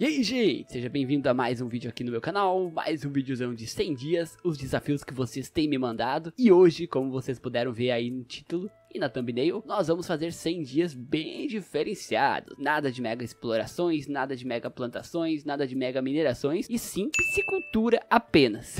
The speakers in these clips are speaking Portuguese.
E aí, gente, seja bem-vindo a mais um vídeo aqui no meu canal, mais um videozão de 100 dias, os desafios que vocês têm me mandado. E hoje, como vocês puderam ver aí no título, e na thumbnail, nós vamos fazer 100 dias bem diferenciados. Nada de mega explorações, nada de mega plantações, nada de mega minerações e sim piscicultura apenas.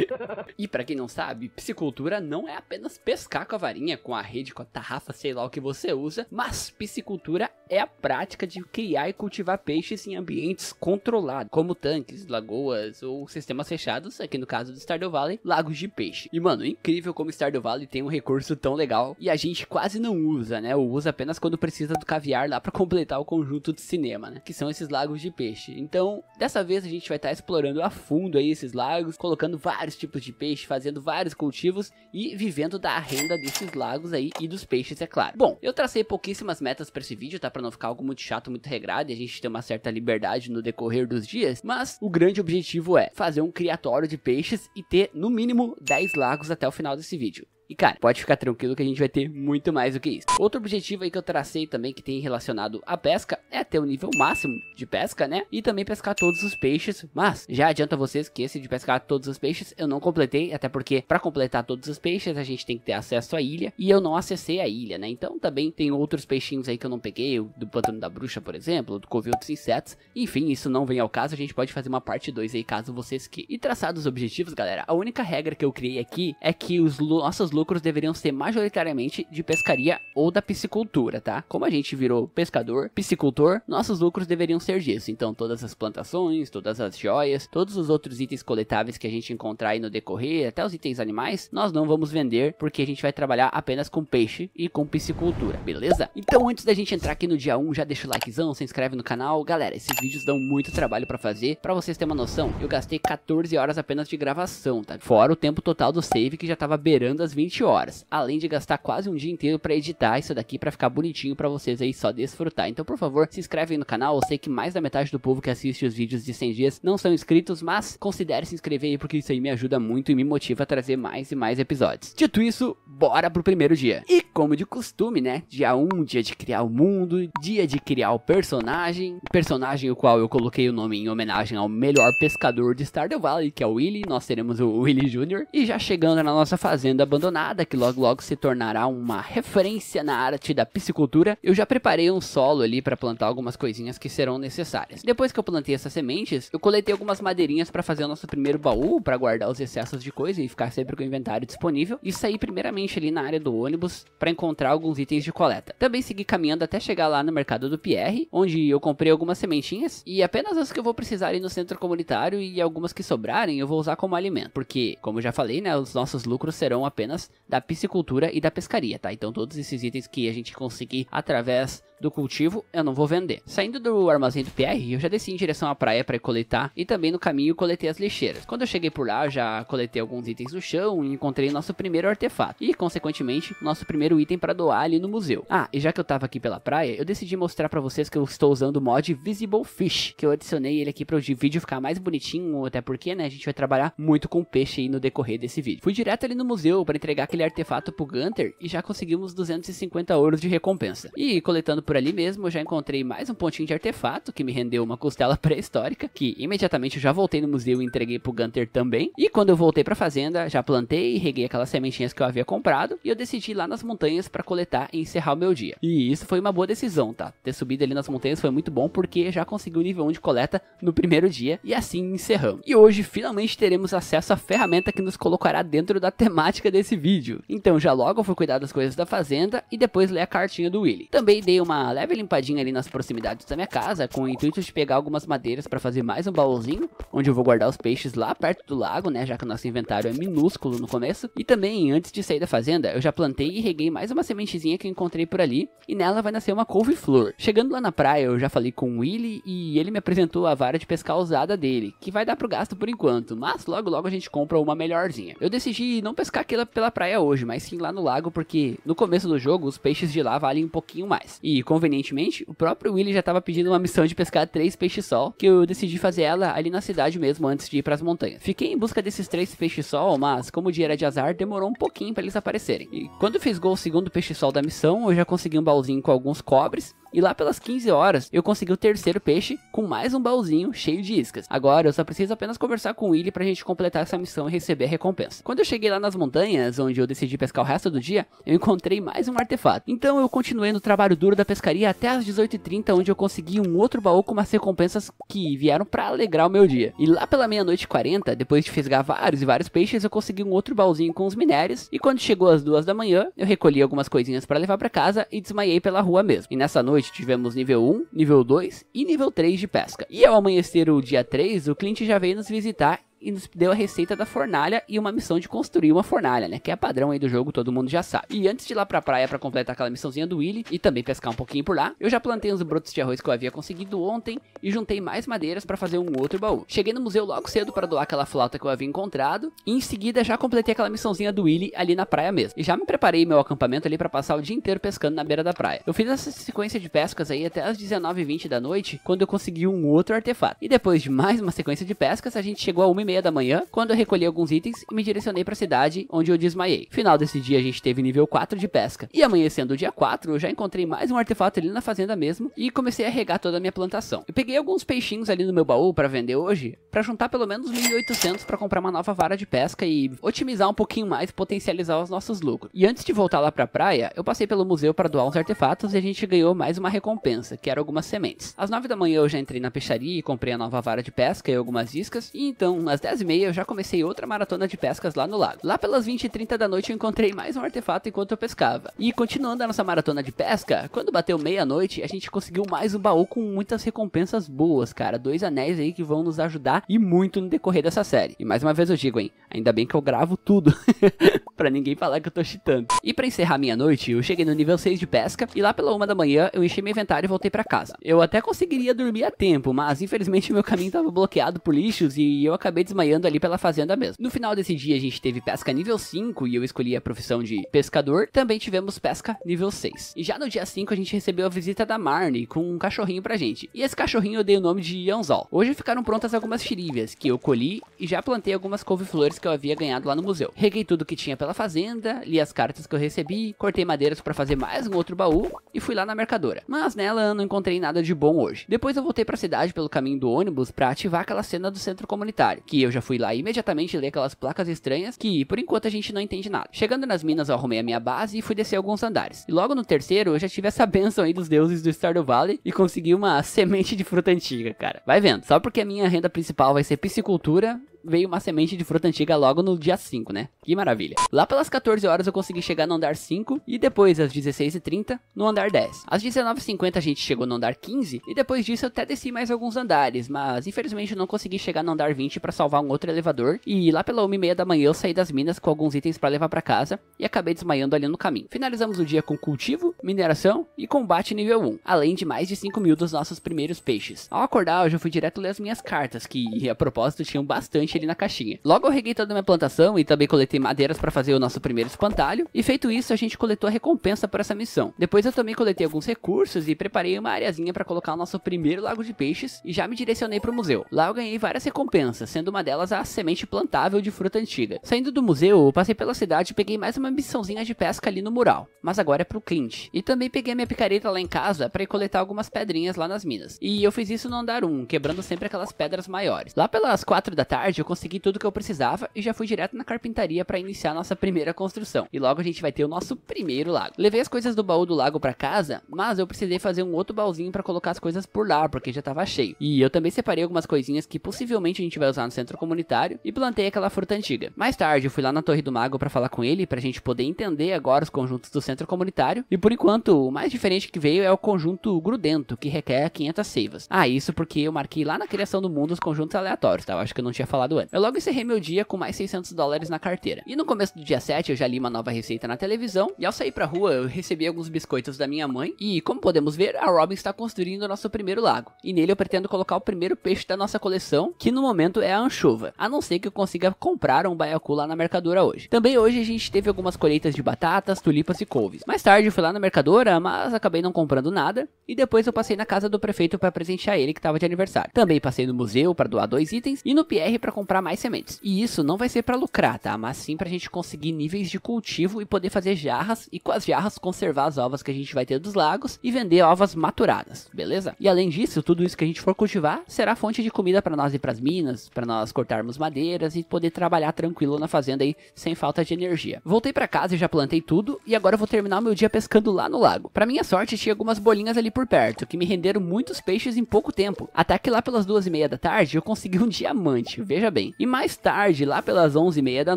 e para quem não sabe, piscicultura não é apenas pescar com a varinha, com a rede, com a tarrafa, sei lá o que você usa, mas piscicultura é a prática de criar e cultivar peixes em ambientes controlados, como tanques, lagoas ou sistemas fechados, aqui no caso do Stardew Valley, lagos de peixe. E mano, incrível como Stardew Valley tem um recurso tão legal e a gente gente quase não usa, né? Ou usa apenas quando precisa do caviar lá para completar o conjunto de cinema, né? Que são esses lagos de peixe. Então, dessa vez a gente vai estar tá explorando a fundo aí esses lagos, colocando vários tipos de peixe, fazendo vários cultivos e vivendo da renda desses lagos aí e dos peixes, é claro. Bom, eu tracei pouquíssimas metas para esse vídeo, tá? Para não ficar algo muito chato, muito regrado e a gente ter uma certa liberdade no decorrer dos dias, mas o grande objetivo é fazer um criatório de peixes e ter no mínimo 10 lagos até o final desse vídeo. E cara, pode ficar tranquilo que a gente vai ter muito mais do que isso. Outro objetivo aí que eu tracei também que tem relacionado à pesca é ter o um nível máximo de pesca, né? E também pescar todos os peixes, mas já adianta vocês que esse de pescar todos os peixes eu não completei, até porque para completar todos os peixes a gente tem que ter acesso à ilha e eu não acessei a ilha, né? Então também tem outros peixinhos aí que eu não peguei, do pântano da bruxa, por exemplo, do covil dos insetos. Enfim, isso não vem ao caso, a gente pode fazer uma parte 2 aí caso vocês que. E traçados os objetivos, galera, a única regra que eu criei aqui é que os nossos lucros deveriam ser majoritariamente de pescaria ou da piscicultura, tá? Como a gente virou pescador, piscicultor, nossos lucros deveriam ser disso. Então, todas as plantações, todas as joias, todos os outros itens coletáveis que a gente encontrar aí no decorrer, até os itens animais, nós não vamos vender porque a gente vai trabalhar apenas com peixe e com piscicultura, beleza? Então, antes da gente entrar aqui no dia 1, já deixa o likezão, se inscreve no canal. Galera, esses vídeos dão muito trabalho pra fazer. Pra vocês terem uma noção, eu gastei 14 horas apenas de gravação, tá? Fora o tempo total do save que já tava beirando as 20 20 horas, além de gastar quase um dia inteiro para editar isso daqui para ficar bonitinho para vocês aí só desfrutar. Então, por favor, se inscreve aí no canal. Eu sei que mais da metade do povo que assiste os vídeos de 100 dias não são inscritos, mas considere se inscrever aí porque isso aí me ajuda muito e me motiva a trazer mais e mais episódios. Dito isso, bora pro primeiro dia. E como de costume, né? Dia 1, um, dia de criar o mundo, dia de criar o personagem, personagem o qual eu coloquei o nome em homenagem ao melhor pescador de Stardew Valley, que é o Willy. Nós teremos o Willy Jr. E já chegando na nossa fazenda abandonada jornada que logo logo se tornará uma referência na arte da piscicultura, eu já preparei um solo ali para plantar algumas coisinhas que serão necessárias. Depois que eu plantei essas sementes, eu coletei algumas madeirinhas para fazer o nosso primeiro baú, para guardar os excessos de coisa e ficar sempre com o inventário disponível, e saí primeiramente ali na área do ônibus para encontrar alguns itens de coleta. Também segui caminhando até chegar lá no mercado do Pierre, onde eu comprei algumas sementinhas e apenas as que eu vou precisar ir no centro comunitário e algumas que sobrarem eu vou usar como alimento, porque, como já falei, né, os nossos lucros serão apenas da piscicultura e da pescaria, tá? Então todos esses itens que a gente conseguir através do cultivo, eu não vou vender. Saindo do armazém do PR eu já desci em direção à praia para coletar e também no caminho coletei as lixeiras. Quando eu cheguei por lá, já coletei alguns itens do chão e encontrei nosso primeiro artefato e, consequentemente, nosso primeiro item para doar ali no museu. Ah, e já que eu tava aqui pela praia, eu decidi mostrar para vocês que eu estou usando o mod Visible Fish, que eu adicionei ele aqui para o vídeo ficar mais bonitinho, até porque, né, a gente vai trabalhar muito com peixe aí no decorrer desse vídeo. Fui direto ali no museu para entregar aquele artefato pro Gunter e já conseguimos 250 ouros de recompensa. E coletando por ali mesmo eu já encontrei mais um pontinho de artefato que me rendeu uma costela pré-histórica, que imediatamente eu já voltei no museu e entreguei pro Gunter também. E quando eu voltei pra fazenda, já plantei e reguei aquelas sementinhas que eu havia comprado e eu decidi ir lá nas montanhas para coletar e encerrar o meu dia. E isso foi uma boa decisão, tá? Ter subido ali nas montanhas foi muito bom porque já consegui o nível 1 de coleta no primeiro dia e assim encerramos. E hoje finalmente teremos acesso à ferramenta que nos colocará dentro da temática desse vídeo. Então já logo eu fui cuidar das coisas da fazenda e depois ler a cartinha do Willy. Também dei uma leve limpadinha ali nas proximidades da minha casa, com o intuito de pegar algumas madeiras para fazer mais um baúzinho, onde eu vou guardar os peixes lá perto do lago, né, já que o nosso inventário é minúsculo no começo. E também, antes de sair da fazenda, eu já plantei e reguei mais uma sementezinha que eu encontrei por ali, e nela vai nascer uma couve-flor. Chegando lá na praia, eu já falei com o Willy e ele me apresentou a vara de pescar usada dele, que vai dar pro gasto por enquanto, mas logo logo a gente compra uma melhorzinha. Eu decidi não pescar aquela pela praia hoje, mas sim lá no lago, porque no começo do jogo os peixes de lá valem um pouquinho mais. E convenientemente, o próprio Willie já estava pedindo uma missão de pescar três peixes-sol, que eu decidi fazer ela ali na cidade mesmo antes de ir para as montanhas. Fiquei em busca desses três peixes-sol, mas como o dia era de azar, demorou um pouquinho para eles aparecerem. E quando fiz gol o segundo peixe-sol da missão, eu já consegui um baúzinho com alguns cobres e lá pelas 15 horas, eu consegui o terceiro peixe com mais um baúzinho cheio de iscas. Agora eu só preciso apenas conversar com o Willy pra gente completar essa missão e receber a recompensa. Quando eu cheguei lá nas montanhas, onde eu decidi pescar o resto do dia, eu encontrei mais um artefato. Então eu continuei no trabalho duro da pescaria até as 18h30, onde eu consegui um outro baú com umas recompensas que vieram para alegrar o meu dia. E lá pela meia-noite 40, depois de fisgar vários e vários peixes, eu consegui um outro baúzinho com os minérios. E quando chegou às duas da manhã, eu recolhi algumas coisinhas para levar para casa e desmaiei pela rua mesmo. E nessa noite noite tivemos nível 1, nível 2 e nível 3 de pesca. E ao amanhecer o dia 3, o cliente já veio nos visitar e nos deu a receita da fornalha e uma missão de construir uma fornalha, né? Que é padrão aí do jogo, todo mundo já sabe. E antes de ir lá pra praia para completar aquela missãozinha do Willy e também pescar um pouquinho por lá, eu já plantei uns brotos de arroz que eu havia conseguido ontem e juntei mais madeiras para fazer um outro baú. Cheguei no museu logo cedo para doar aquela flauta que eu havia encontrado e em seguida já completei aquela missãozinha do Willy ali na praia mesmo. E já me preparei meu acampamento ali para passar o dia inteiro pescando na beira da praia. Eu fiz essa sequência de pescas aí até as 19h20 da noite, quando eu consegui um outro artefato. E depois de mais uma sequência de pescas, a gente chegou a 1 meia da manhã, quando eu recolhi alguns itens e me direcionei para a cidade, onde eu desmaiei. Final desse dia a gente teve nível 4 de pesca. E amanhecendo o dia 4, eu já encontrei mais um artefato ali na fazenda mesmo e comecei a regar toda a minha plantação. Eu peguei alguns peixinhos ali no meu baú para vender hoje, para juntar pelo menos 1.800 para comprar uma nova vara de pesca e otimizar um pouquinho mais, potencializar os nossos lucros. E antes de voltar lá para a praia, eu passei pelo museu para doar uns artefatos e a gente ganhou mais uma recompensa, que era algumas sementes. Às 9 da manhã eu já entrei na peixaria e comprei a nova vara de pesca e algumas iscas, e então às às 10 h eu já comecei outra maratona de pescas lá no lago. Lá pelas 20h30 da noite eu encontrei mais um artefato enquanto eu pescava. E continuando a nossa maratona de pesca, quando bateu meia-noite, a gente conseguiu mais um baú com muitas recompensas boas, cara. Dois anéis aí que vão nos ajudar e muito no decorrer dessa série. E mais uma vez eu digo, hein, ainda bem que eu gravo tudo. para ninguém falar que eu tô cheatando. E para encerrar minha noite, eu cheguei no nível 6 de pesca e lá pela uma da manhã eu enchi meu inventário e voltei para casa. Eu até conseguiria dormir a tempo, mas infelizmente meu caminho tava bloqueado por lixos e eu acabei desmaiando ali pela fazenda mesmo. No final desse dia, a gente teve pesca nível 5 e eu escolhi a profissão de pescador. Também tivemos pesca nível 6. E já no dia 5, a gente recebeu a visita da Marnie com um cachorrinho pra gente. E esse cachorrinho eu dei o nome de Anzol. Hoje ficaram prontas algumas tirívias que eu colhi e já plantei algumas couve-flores que eu havia ganhado lá no museu. Reguei tudo que tinha pela fazenda, li as cartas que eu recebi, cortei madeiras para fazer mais um outro baú e fui lá na mercadora. Mas nela eu não encontrei nada de bom hoje. Depois eu voltei para a cidade pelo caminho do ônibus para ativar aquela cena do centro comunitário, que e eu já fui lá imediatamente ler aquelas placas estranhas que, por enquanto, a gente não entende nada. Chegando nas minas, eu arrumei a minha base e fui descer alguns andares. E logo no terceiro, eu já tive essa benção aí dos deuses do Stardew Valley e consegui uma semente de fruta antiga, cara. Vai vendo. Só porque a minha renda principal vai ser piscicultura, veio uma semente de fruta antiga logo no dia 5, né? Que maravilha. Lá pelas 14 horas eu consegui chegar no andar 5 e depois às 16h30 no andar 10. Às 19h50 a gente chegou no andar 15 e depois disso eu até desci mais alguns andares, mas infelizmente eu não consegui chegar no andar 20 para salvar um outro elevador e lá pela 1h30 da manhã eu saí das minas com alguns itens para levar para casa e acabei desmaiando ali no caminho. Finalizamos o dia com cultivo, mineração e combate nível 1, além de mais de 5 mil dos nossos primeiros peixes. Ao acordar eu já fui direto ler as minhas cartas que a propósito tinham bastante bastante ali na caixinha. Logo eu reguei toda a minha plantação e também coletei madeiras para fazer o nosso primeiro espantalho, e feito isso a gente coletou a recompensa por essa missão. Depois eu também coletei alguns recursos e preparei uma areazinha para colocar o nosso primeiro lago de peixes e já me direcionei para o museu. Lá eu ganhei várias recompensas, sendo uma delas a semente plantável de fruta antiga. Saindo do museu, eu passei pela cidade e peguei mais uma missãozinha de pesca ali no mural, mas agora é pro Clint. E também peguei a minha picareta lá em casa para coletar algumas pedrinhas lá nas minas. E eu fiz isso no andar 1, quebrando sempre aquelas pedras maiores. Lá pelas 4 da tarde, eu consegui tudo que eu precisava e já fui direto na carpintaria para iniciar nossa primeira construção. E logo a gente vai ter o nosso primeiro lago. Levei as coisas do baú do lago para casa, mas eu precisei fazer um outro baúzinho para colocar as coisas por lá, porque já tava cheio. E eu também separei algumas coisinhas que possivelmente a gente vai usar no centro comunitário e plantei aquela fruta antiga. Mais tarde eu fui lá na Torre do Mago para falar com ele, pra gente poder entender agora os conjuntos do centro comunitário. E por enquanto, o mais diferente que veio é o conjunto grudento, que requer 500 seivas. Ah, isso porque eu marquei lá na criação do mundo os conjuntos aleatórios, tá? Eu acho que eu não tinha falado eu logo encerrei meu dia com mais 600 dólares na carteira. E no começo do dia 7 eu já li uma nova receita na televisão, e ao sair pra rua eu recebi alguns biscoitos da minha mãe, e como podemos ver, a Robin está construindo o nosso primeiro lago. E nele eu pretendo colocar o primeiro peixe da nossa coleção, que no momento é a anchova, a não ser que eu consiga comprar um baiacu lá na mercadora hoje. Também hoje a gente teve algumas colheitas de batatas, tulipas e couves. Mais tarde eu fui lá na mercadora, mas acabei não comprando nada, e depois eu passei na casa do prefeito para presentear ele que estava de aniversário. Também passei no museu para doar dois itens, e no PR para comprar mais sementes. E isso não vai ser para lucrar, tá? Mas sim pra gente conseguir níveis de cultivo e poder fazer jarras e com as jarras conservar as ovas que a gente vai ter dos lagos e vender ovas maturadas, beleza? E além disso, tudo isso que a gente for cultivar será fonte de comida para nós ir para as minas, para nós cortarmos madeiras e poder trabalhar tranquilo na fazenda aí sem falta de energia. Voltei para casa e já plantei tudo e agora vou terminar o meu dia pescando lá no lago. Para minha sorte, tinha algumas bolinhas ali por perto que me renderam muitos peixes em pouco tempo. Até que lá pelas duas e meia da tarde eu consegui um diamante. Veja bem. E mais tarde, lá pelas 11h30 da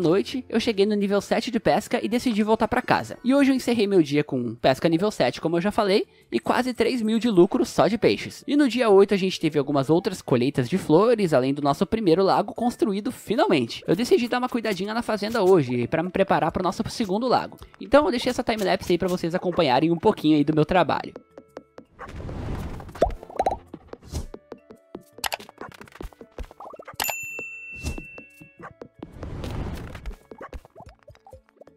noite, eu cheguei no nível 7 de pesca e decidi voltar para casa. E hoje eu encerrei meu dia com pesca nível 7, como eu já falei, e quase 3 mil de lucro só de peixes. E no dia 8 a gente teve algumas outras colheitas de flores, além do nosso primeiro lago construído finalmente. Eu decidi dar uma cuidadinha na fazenda hoje, para me preparar para o nosso segundo lago. Então eu deixei essa timelapse aí para vocês acompanharem um pouquinho aí do meu trabalho.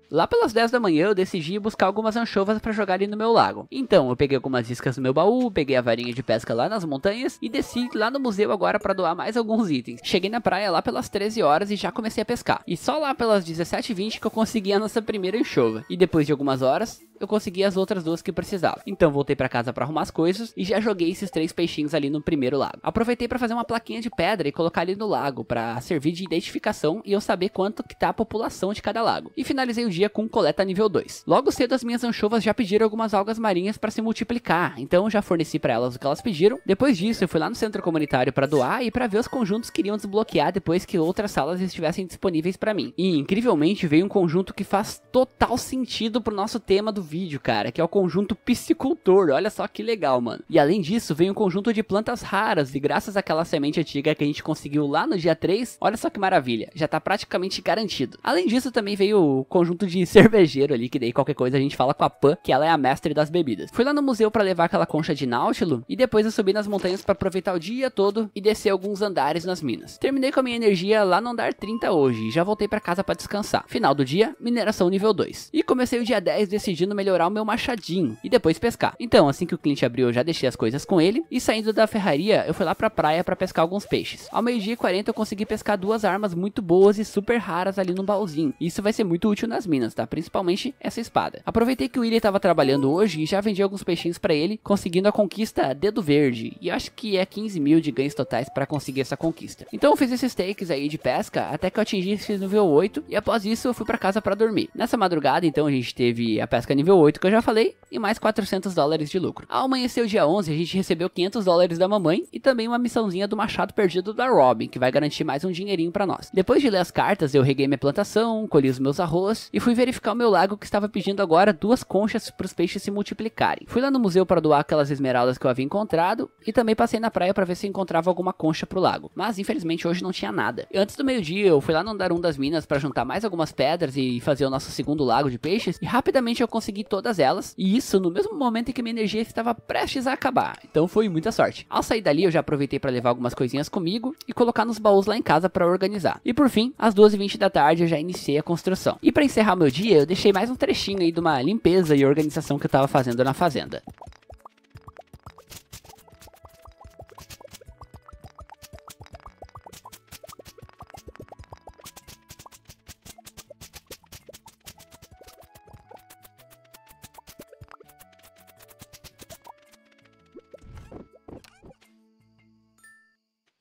Lá pelas 10 da manhã eu decidi buscar algumas anchovas para jogar ali no meu lago. Então eu peguei algumas iscas no meu baú, peguei a varinha de pesca lá nas montanhas e desci lá no museu agora para doar mais alguns itens. Cheguei na praia lá pelas 13 horas e já comecei a pescar. E só lá pelas 17h20 que eu consegui a nossa primeira anchova. E depois de algumas horas eu consegui as outras duas que precisava. Então voltei para casa para arrumar as coisas e já joguei esses três peixinhos ali no primeiro lago. Aproveitei para fazer uma plaquinha de pedra e colocar ali no lago para servir de identificação e eu saber quanto que tá a população de cada lago. E finalizei o dia com coleta nível 2. Logo cedo as minhas anchovas já pediram algumas algas marinhas para se multiplicar, então eu já forneci para elas o que elas pediram. Depois disso eu fui lá no centro comunitário para doar e para ver os conjuntos que iriam desbloquear depois que outras salas estivessem disponíveis para mim. E incrivelmente veio um conjunto que faz total sentido pro nosso tema do vídeo, cara, que é o conjunto piscicultor. Olha só que legal, mano. E além disso, veio um conjunto de plantas raras e graças àquela semente antiga que a gente conseguiu lá no dia 3, olha só que maravilha, já tá praticamente garantido. Além disso, também veio o conjunto de cervejeiro ali, que daí qualquer coisa a gente fala com a Pan, que ela é a mestre das bebidas. Fui lá no museu para levar aquela concha de náutilo e depois eu subi nas montanhas para aproveitar o dia todo e descer alguns andares nas minas. Terminei com a minha energia lá no andar 30 hoje e já voltei para casa para descansar. Final do dia, mineração nível 2. E comecei o dia 10 decidindo melhorar o meu machadinho e depois pescar. Então, assim que o cliente abriu, eu já deixei as coisas com ele e saindo da ferraria, eu fui lá para a praia para pescar alguns peixes. Ao meio-dia e 40 eu consegui pescar duas armas muito boas e super raras ali no baúzinho. Isso vai ser muito útil nas minas minas, tá? Principalmente essa espada. Aproveitei que o William estava trabalhando hoje e já vendi alguns peixinhos para ele, conseguindo a conquista dedo verde. E acho que é 15 mil de ganhos totais para conseguir essa conquista. Então eu fiz esses takes aí de pesca até que eu atingi esse nível 8 e após isso eu fui para casa para dormir. Nessa madrugada então a gente teve a pesca nível 8 que eu já falei e mais 400 dólares de lucro. Ao amanhecer o dia 11 a gente recebeu 500 dólares da mamãe e também uma missãozinha do machado perdido da Robin que vai garantir mais um dinheirinho para nós. Depois de ler as cartas eu reguei minha plantação, colhi os meus arroz e fui Fui verificar o meu lago que estava pedindo agora duas conchas para os peixes se multiplicarem. Fui lá no museu para doar aquelas esmeraldas que eu havia encontrado e também passei na praia para ver se encontrava alguma concha pro lago. Mas infelizmente hoje não tinha nada. Antes do meio-dia eu fui lá no andarum das minas para juntar mais algumas pedras e fazer o nosso segundo lago de peixes e rapidamente eu consegui todas elas e isso no mesmo momento em que minha energia estava prestes a acabar. Então foi muita sorte. Ao sair dali eu já aproveitei para levar algumas coisinhas comigo e colocar nos baús lá em casa para organizar. E por fim, às 12h20 da tarde eu já iniciei a construção. E para encerrar meu dia, eu deixei mais um trechinho aí de uma limpeza e organização que eu tava fazendo na fazenda.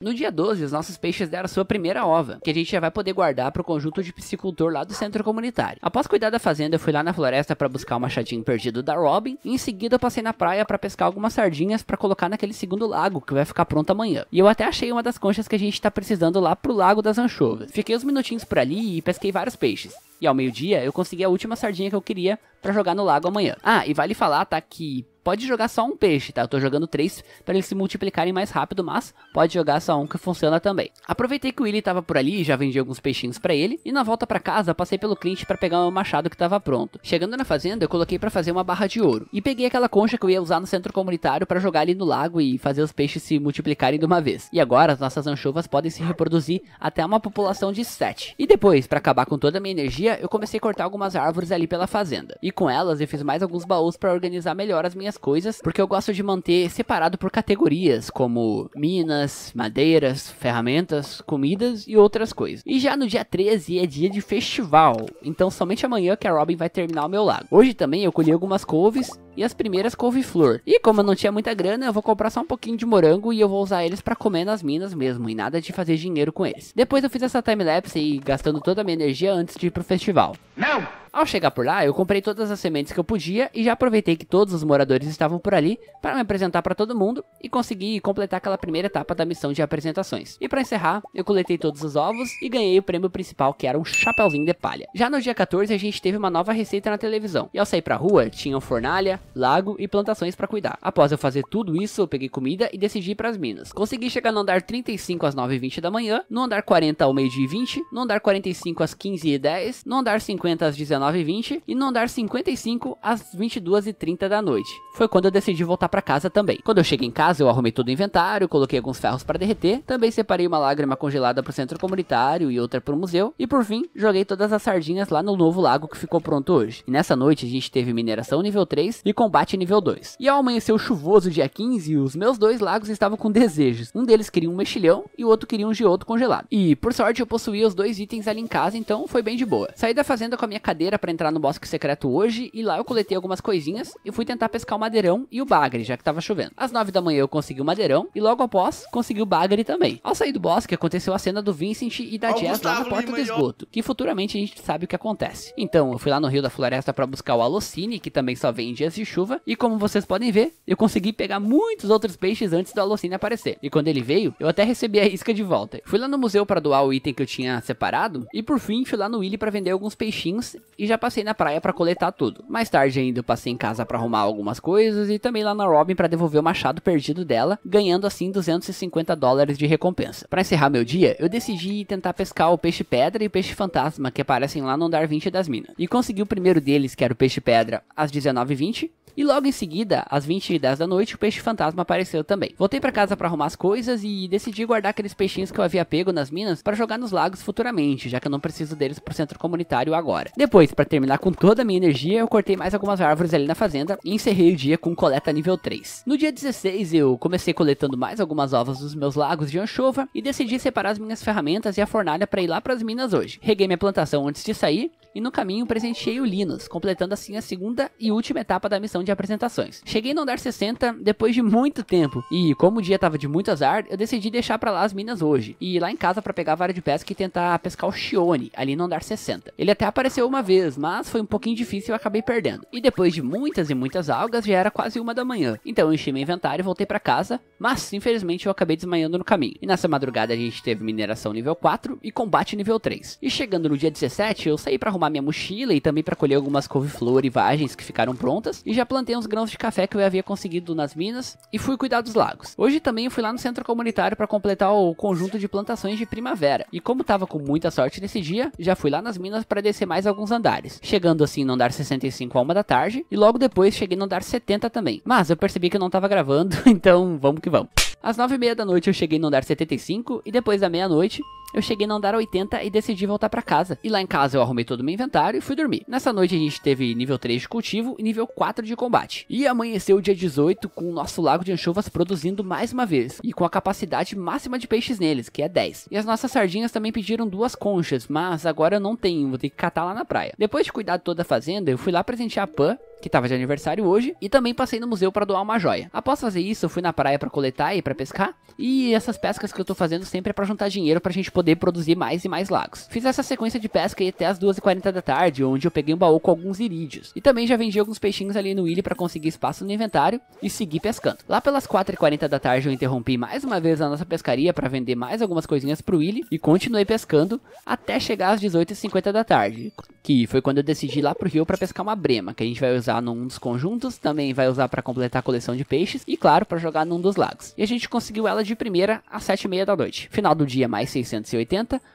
No dia 12, os nossos peixes deram sua primeira ova, que a gente já vai poder guardar para o conjunto de piscicultor lá do centro comunitário. Após cuidar da fazenda, eu fui lá na floresta para buscar o machadinho perdido da Robin, e em seguida eu passei na praia para pescar algumas sardinhas para colocar naquele segundo lago que vai ficar pronto amanhã. E eu até achei uma das conchas que a gente está precisando lá pro Lago das Anchovas. Fiquei uns minutinhos por ali e pesquei vários peixes. E ao meio-dia eu consegui a última sardinha que eu queria para jogar no lago amanhã. Ah, e vale falar, tá, que pode jogar só um peixe, tá? Eu tô jogando três para eles se multiplicarem mais rápido, mas pode jogar só um que funciona também. Aproveitei que o Willy tava por ali, e já vendi alguns peixinhos para ele, e na volta para casa passei pelo cliente para pegar o meu machado que tava pronto. Chegando na fazenda, eu coloquei para fazer uma barra de ouro, e peguei aquela concha que eu ia usar no centro comunitário para jogar ali no lago e fazer os peixes se multiplicarem de uma vez. E agora as nossas anchovas podem se reproduzir até uma população de sete E depois, para acabar com toda a minha energia, dia, eu comecei a cortar algumas árvores ali pela fazenda. E com elas, eu fiz mais alguns baús para organizar melhor as minhas coisas, porque eu gosto de manter separado por categorias, como minas, madeiras, ferramentas, comidas e outras coisas. E já no dia 13 é dia de festival, então somente amanhã que a Robin vai terminar o meu lago. Hoje também eu colhi algumas couves e as primeiras couve-flor. E como eu não tinha muita grana, eu vou comprar só um pouquinho de morango e eu vou usar eles para comer nas minas mesmo, e nada de fazer dinheiro com eles. Depois eu fiz essa timelapse e gastando toda a minha energia antes de ir pro festival festival. Não! Ao chegar por lá, eu comprei todas as sementes que eu podia e já aproveitei que todos os moradores estavam por ali para me apresentar para todo mundo e consegui completar aquela primeira etapa da missão de apresentações. E para encerrar, eu coletei todos os ovos e ganhei o prêmio principal, que era um chapéuzinho de palha. Já no dia 14, a gente teve uma nova receita na televisão. E ao sair a rua, tinham fornalha, lago e plantações para cuidar. Após eu fazer tudo isso, eu peguei comida e decidi ir as minas. Consegui chegar no andar 35 às 9h20 da manhã, no andar 40 ao meio-dia e 20, no andar 45 às 15h10, no andar 50 às 19 19h20 e no andar 55 às 22h30 da noite. Foi quando eu decidi voltar para casa também. Quando eu cheguei em casa, eu arrumei todo o inventário, coloquei alguns ferros para derreter, também separei uma lágrima congelada para o centro comunitário e outra para o museu, e por fim, joguei todas as sardinhas lá no novo lago que ficou pronto hoje. E nessa noite a gente teve mineração nível 3 e combate nível 2. E ao amanhecer o chuvoso dia 15, os meus dois lagos estavam com desejos. Um deles queria um mexilhão e o outro queria um geodo congelado. E por sorte eu possuía os dois itens ali em casa, então foi bem de boa. Saí da fazenda com a minha cadeira era para entrar no bosque secreto hoje e lá eu coletei algumas coisinhas e fui tentar pescar o madeirão e o bagre, já que tava chovendo. Às 9 da manhã eu consegui o madeirão e logo após consegui o bagre também. Ao sair do bosque aconteceu a cena do Vincent e da Jess lá na porta do esgoto, que futuramente a gente sabe o que acontece. Então, eu fui lá no Rio da Floresta para buscar o alocine, que também só vem em dias de chuva, e como vocês podem ver, eu consegui pegar muitos outros peixes antes do alocine aparecer. E quando ele veio, eu até recebi a isca de volta. Fui lá no museu para doar o item que eu tinha separado e por fim fui lá no Willy para vender alguns peixinhos e já passei na praia para coletar tudo. Mais tarde ainda passei em casa para arrumar algumas coisas e também lá na Robin para devolver o machado perdido dela, ganhando assim 250 dólares de recompensa. Para encerrar meu dia, eu decidi tentar pescar o peixe pedra e o peixe fantasma que aparecem lá no andar 20 das minas. E consegui o primeiro deles, que era o peixe pedra, às 19h20, e logo em seguida, às 20 e 10 da noite, o peixe fantasma apareceu também. Voltei para casa para arrumar as coisas e decidi guardar aqueles peixinhos que eu havia pego nas minas para jogar nos lagos futuramente, já que eu não preciso deles pro centro comunitário agora. Depois, para terminar com toda a minha energia, eu cortei mais algumas árvores ali na fazenda e encerrei o dia com coleta nível 3. No dia 16, eu comecei coletando mais algumas ovas dos meus lagos de anchova e decidi separar as minhas ferramentas e a fornalha para ir lá para as minas hoje. Reguei minha plantação antes de sair e no caminho presenteei o Linus, completando assim a segunda e última etapa da missão de apresentações. Cheguei no andar 60 depois de muito tempo, e como o dia tava de muito azar, eu decidi deixar para lá as minas hoje, e ir lá em casa para pegar a vara de pesca e tentar pescar o Shione, ali no andar 60. Ele até apareceu uma vez, mas foi um pouquinho difícil e eu acabei perdendo. E depois de muitas e muitas algas, já era quase uma da manhã, então eu enchi meu inventário e voltei para casa, mas infelizmente eu acabei desmaiando no caminho. E nessa madrugada a gente teve mineração nível 4 e combate nível 3. E chegando no dia 17, eu saí para arrumar minha mochila e também para colher algumas couve-flor e vagens que ficaram prontas, e já plantei uns grãos de café que eu havia conseguido nas minas e fui cuidar dos lagos. Hoje também fui lá no centro comunitário para completar o conjunto de plantações de primavera. E como tava com muita sorte nesse dia, já fui lá nas minas para descer mais alguns andares, chegando assim no andar 65 a uma da tarde e logo depois cheguei no andar 70 também. Mas eu percebi que eu não tava gravando, então vamos que vamos. Às 9h30 da noite eu cheguei no andar 75 e depois da meia-noite eu cheguei no andar 80 e decidi voltar para casa. E lá em casa eu arrumei todo o meu inventário e fui dormir. Nessa noite a gente teve nível 3 de cultivo e nível 4 de combate. E amanheceu o dia 18 com o nosso lago de anchovas produzindo mais uma vez. E com a capacidade máxima de peixes neles, que é 10. E as nossas sardinhas também pediram duas conchas, mas agora eu não tenho, vou ter que catar lá na praia. Depois de cuidar de toda a fazenda, eu fui lá presentear a Pan que tava de aniversário hoje, e também passei no museu para doar uma joia. Após fazer isso, eu fui na praia para coletar e para pescar, e essas pescas que eu estou fazendo sempre é para juntar dinheiro para a gente poder produzir mais e mais lagos. Fiz essa sequência de pesca aí até as 2h40 da tarde, onde eu peguei um baú com alguns irídeos. E também já vendi alguns peixinhos ali no ilha para conseguir espaço no inventário e seguir pescando. Lá pelas 4h40 da tarde eu interrompi mais uma vez a nossa pescaria para vender mais algumas coisinhas pro ilha e continuei pescando até chegar às 18h50 da tarde, que foi quando eu decidi ir lá pro rio para pescar uma brema, que a gente vai usar num dos conjuntos, também vai usar para completar a coleção de peixes e claro, para jogar num dos lagos. E a gente conseguiu ela de primeira às 7h30 da noite. Final do dia mais 600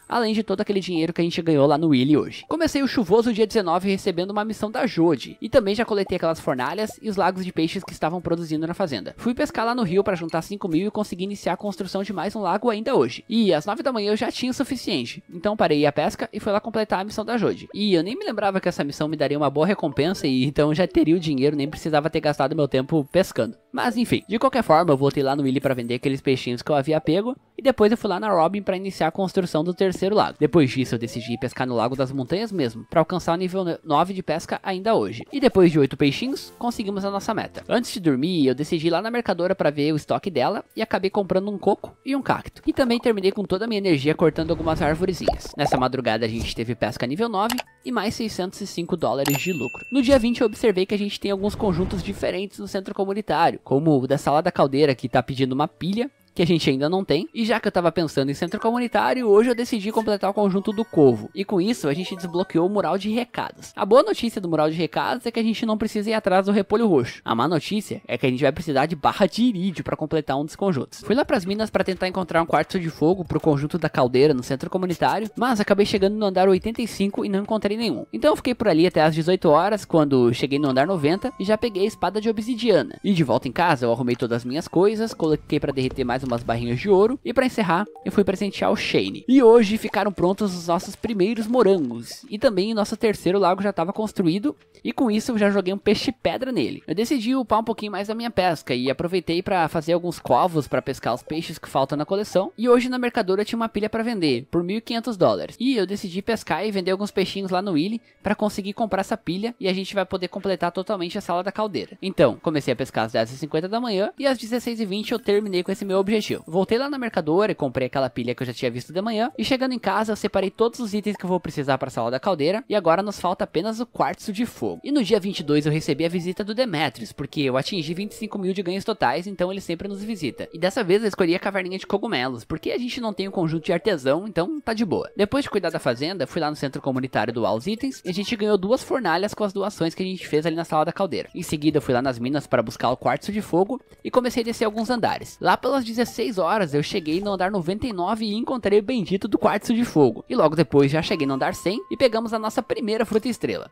além de todo aquele dinheiro que a gente ganhou lá no Willy hoje. Comecei o chuvoso dia 19 recebendo uma missão da Jode, e também já coletei aquelas fornalhas e os lagos de peixes que estavam produzindo na fazenda. Fui pescar lá no rio para juntar 5 mil e consegui iniciar a construção de mais um lago ainda hoje. E às 9 da manhã eu já tinha o suficiente, então parei a pesca e fui lá completar a missão da Jode. E eu nem me lembrava que essa missão me daria uma boa recompensa e então já teria o dinheiro, nem precisava ter gastado meu tempo pescando. Mas enfim, de qualquer forma eu voltei lá no Willy para vender aqueles peixinhos que eu havia pego, e depois eu fui lá na Robin para iniciar a construção do terceiro lago. Depois disso, eu decidi pescar no Lago das Montanhas mesmo, para alcançar o nível 9 de pesca ainda hoje. E depois de 8 peixinhos, conseguimos a nossa meta. Antes de dormir, eu decidi ir lá na mercadora para ver o estoque dela e acabei comprando um coco e um cacto. E também terminei com toda a minha energia cortando algumas arvorezinhas. Nessa madrugada, a gente teve pesca nível 9 e mais 605 dólares de lucro. No dia 20, eu observei que a gente tem alguns conjuntos diferentes no centro comunitário, como o da Sala da Caldeira, que está pedindo uma pilha, que a gente ainda não tem. E já que eu tava pensando em centro comunitário, hoje eu decidi completar o conjunto do Covo. E com isso, a gente desbloqueou o mural de recados. A boa notícia do mural de recados é que a gente não precisa ir atrás do repolho roxo. A má notícia é que a gente vai precisar de barra de irídio para completar um dos conjuntos. Fui lá pras minas para tentar encontrar um quarto de fogo pro conjunto da caldeira no centro comunitário, mas acabei chegando no andar 85 e não encontrei nenhum. Então eu fiquei por ali até as 18 horas, quando cheguei no andar 90 e já peguei a espada de obsidiana. E de volta em casa, eu arrumei todas as minhas coisas, coloquei para derreter mais mais umas barrinhas de ouro. E para encerrar, eu fui presentear o Shane. E hoje ficaram prontos os nossos primeiros morangos. E também nosso terceiro lago já estava construído. E com isso eu já joguei um peixe-pedra nele. Eu decidi upar um pouquinho mais a minha pesca. E aproveitei para fazer alguns covos para pescar os peixes que faltam na coleção. E hoje na mercadora tinha uma pilha para vender por 1.500 dólares. E eu decidi pescar e vender alguns peixinhos lá no Willy para conseguir comprar essa pilha. E a gente vai poder completar totalmente a sala da caldeira. Então, comecei a pescar às 10h50 da manhã. E às 16h20 eu terminei com esse meu objetivo objetivo. Voltei lá na mercadora e comprei aquela pilha que eu já tinha visto de manhã. E chegando em casa, eu separei todos os itens que eu vou precisar para a sala da caldeira. E agora nos falta apenas o quartzo de fogo. E no dia 22 eu recebi a visita do Demetrius, porque eu atingi 25 mil de ganhos totais, então ele sempre nos visita. E dessa vez eu escolhi a caverninha de cogumelos, porque a gente não tem um conjunto de artesão, então tá de boa. Depois de cuidar da fazenda, fui lá no centro comunitário doar os itens. E a gente ganhou duas fornalhas com as doações que a gente fez ali na sala da caldeira. Em seguida, eu fui lá nas minas para buscar o quartzo de fogo e comecei a descer alguns andares. Lá pelas 16 horas eu cheguei no andar 99 e encontrei o bendito do quartzo de fogo. E logo depois já cheguei no andar 100 e pegamos a nossa primeira fruta estrela.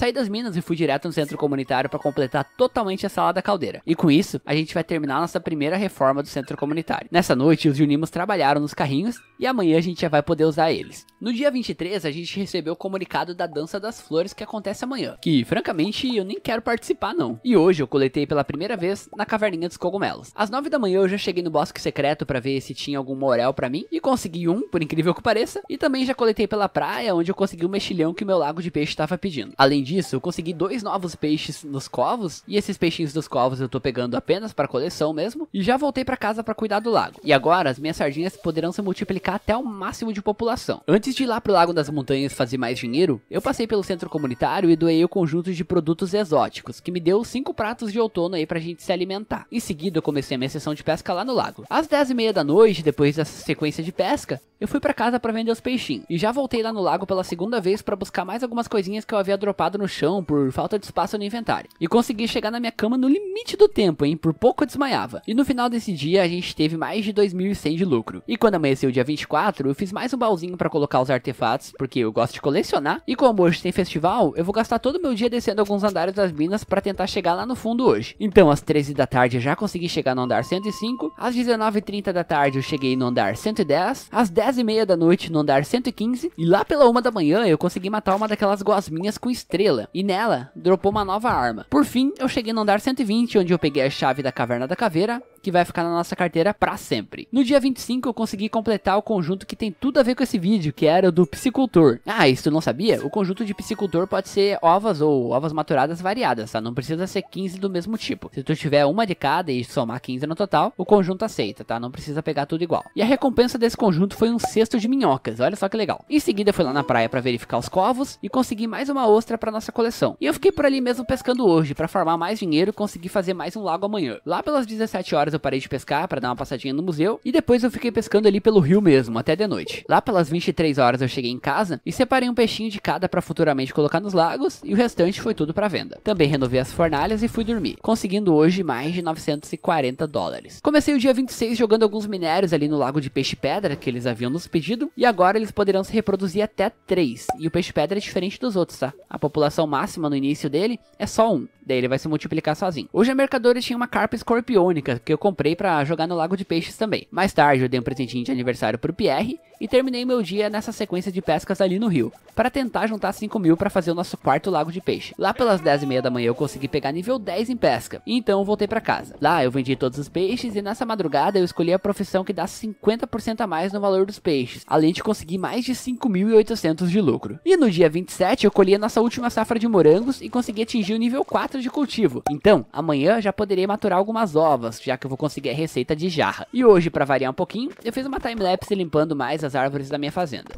Saí das minas e fui direto no centro comunitário para completar totalmente a sala da caldeira. E com isso, a gente vai terminar nossa primeira reforma do centro comunitário. Nessa noite, os Junimos trabalharam nos carrinhos e amanhã a gente já vai poder usar eles. No dia 23, a gente recebeu o comunicado da Dança das Flores que acontece amanhã, que francamente eu nem quero participar não. E hoje eu coletei pela primeira vez na Caverninha dos Cogumelos. Às 9 da manhã eu já cheguei no Bosque Secreto para ver se tinha algum morel para mim e consegui um, por incrível que pareça, e também já coletei pela praia onde eu consegui o um mexilhão que meu lago de peixe estava pedindo. Além disso, eu consegui dois novos peixes nos covos, e esses peixinhos dos covos eu tô pegando apenas para coleção mesmo, e já voltei para casa para cuidar do lago. E agora as minhas sardinhas poderão se multiplicar até o máximo de população. Antes de ir lá pro Lago das Montanhas fazer mais dinheiro, eu passei pelo centro comunitário e doei o conjunto de produtos exóticos, que me deu cinco pratos de outono aí pra gente se alimentar. Em seguida, eu comecei a minha sessão de pesca lá no lago. Às 10 e meia da noite, depois dessa sequência de pesca, eu fui para casa para vender os peixinhos. E já voltei lá no lago pela segunda vez para buscar mais algumas coisinhas que eu havia dropado no chão por falta de espaço no inventário. E consegui chegar na minha cama no limite do tempo, hein? Por pouco eu desmaiava. E no final desse dia a gente teve mais de 2.100 de lucro. E quando amanheceu o dia 24, eu fiz mais um balzinho para colocar os artefatos, porque eu gosto de colecionar. E como hoje tem festival, eu vou gastar todo o meu dia descendo alguns andares das minas para tentar chegar lá no fundo hoje. Então, às 13 da tarde eu já consegui chegar no andar 105, às 19h30 da tarde eu cheguei no andar 110, às 10h30 da noite no andar 115, e lá pela 1 da manhã eu consegui matar uma daquelas gosminhas com estrelas estrela, e nela dropou uma nova arma. Por fim, eu cheguei no andar 120, onde eu peguei a chave da caverna da caveira que vai ficar na nossa carteira para sempre. No dia 25 eu consegui completar o conjunto que tem tudo a ver com esse vídeo, que era o do piscicultor. Ah, isso tu não sabia? O conjunto de piscicultor pode ser ovas ou ovas maturadas variadas, tá? Não precisa ser 15 do mesmo tipo. Se tu tiver uma de cada e somar 15 no total, o conjunto aceita, tá? Não precisa pegar tudo igual. E a recompensa desse conjunto foi um cesto de minhocas, olha só que legal. Em seguida fui lá na praia para verificar os covos e consegui mais uma ostra para nossa coleção. E eu fiquei por ali mesmo pescando hoje para farmar mais dinheiro e conseguir fazer mais um lago amanhã. Lá pelas 17 horas horas eu parei de pescar para dar uma passadinha no museu e depois eu fiquei pescando ali pelo rio mesmo, até de noite. Lá pelas 23 horas eu cheguei em casa e separei um peixinho de cada para futuramente colocar nos lagos e o restante foi tudo para venda. Também renovei as fornalhas e fui dormir, conseguindo hoje mais de 940 dólares. Comecei o dia 26 jogando alguns minérios ali no lago de peixe-pedra que eles haviam nos pedido e agora eles poderão se reproduzir até 3 e o peixe-pedra é diferente dos outros, tá? A população máxima no início dele é só um, daí ele vai se multiplicar sozinho. Hoje a mercadora tinha uma carpa escorpiônica que eu comprei para jogar no Lago de Peixes também. Mais tarde eu dei um presentinho de aniversário pro Pierre e terminei meu dia nessa sequência de pescas ali no rio, para tentar juntar 5 mil para fazer o nosso quarto Lago de Peixe. Lá pelas 10 e meia da manhã eu consegui pegar nível 10 em pesca, e então voltei para casa. Lá eu vendi todos os peixes e nessa madrugada eu escolhi a profissão que dá 50% a mais no valor dos peixes, além de conseguir mais de 5.800 de lucro. E no dia 27 eu colhi a nossa última safra de morangos e consegui atingir o nível 4 de cultivo. Então, amanhã já poderei maturar algumas ovas, já que eu eu vou conseguir a receita de jarra. E hoje, para variar um pouquinho, eu fiz uma timelapse limpando mais as árvores da minha fazenda.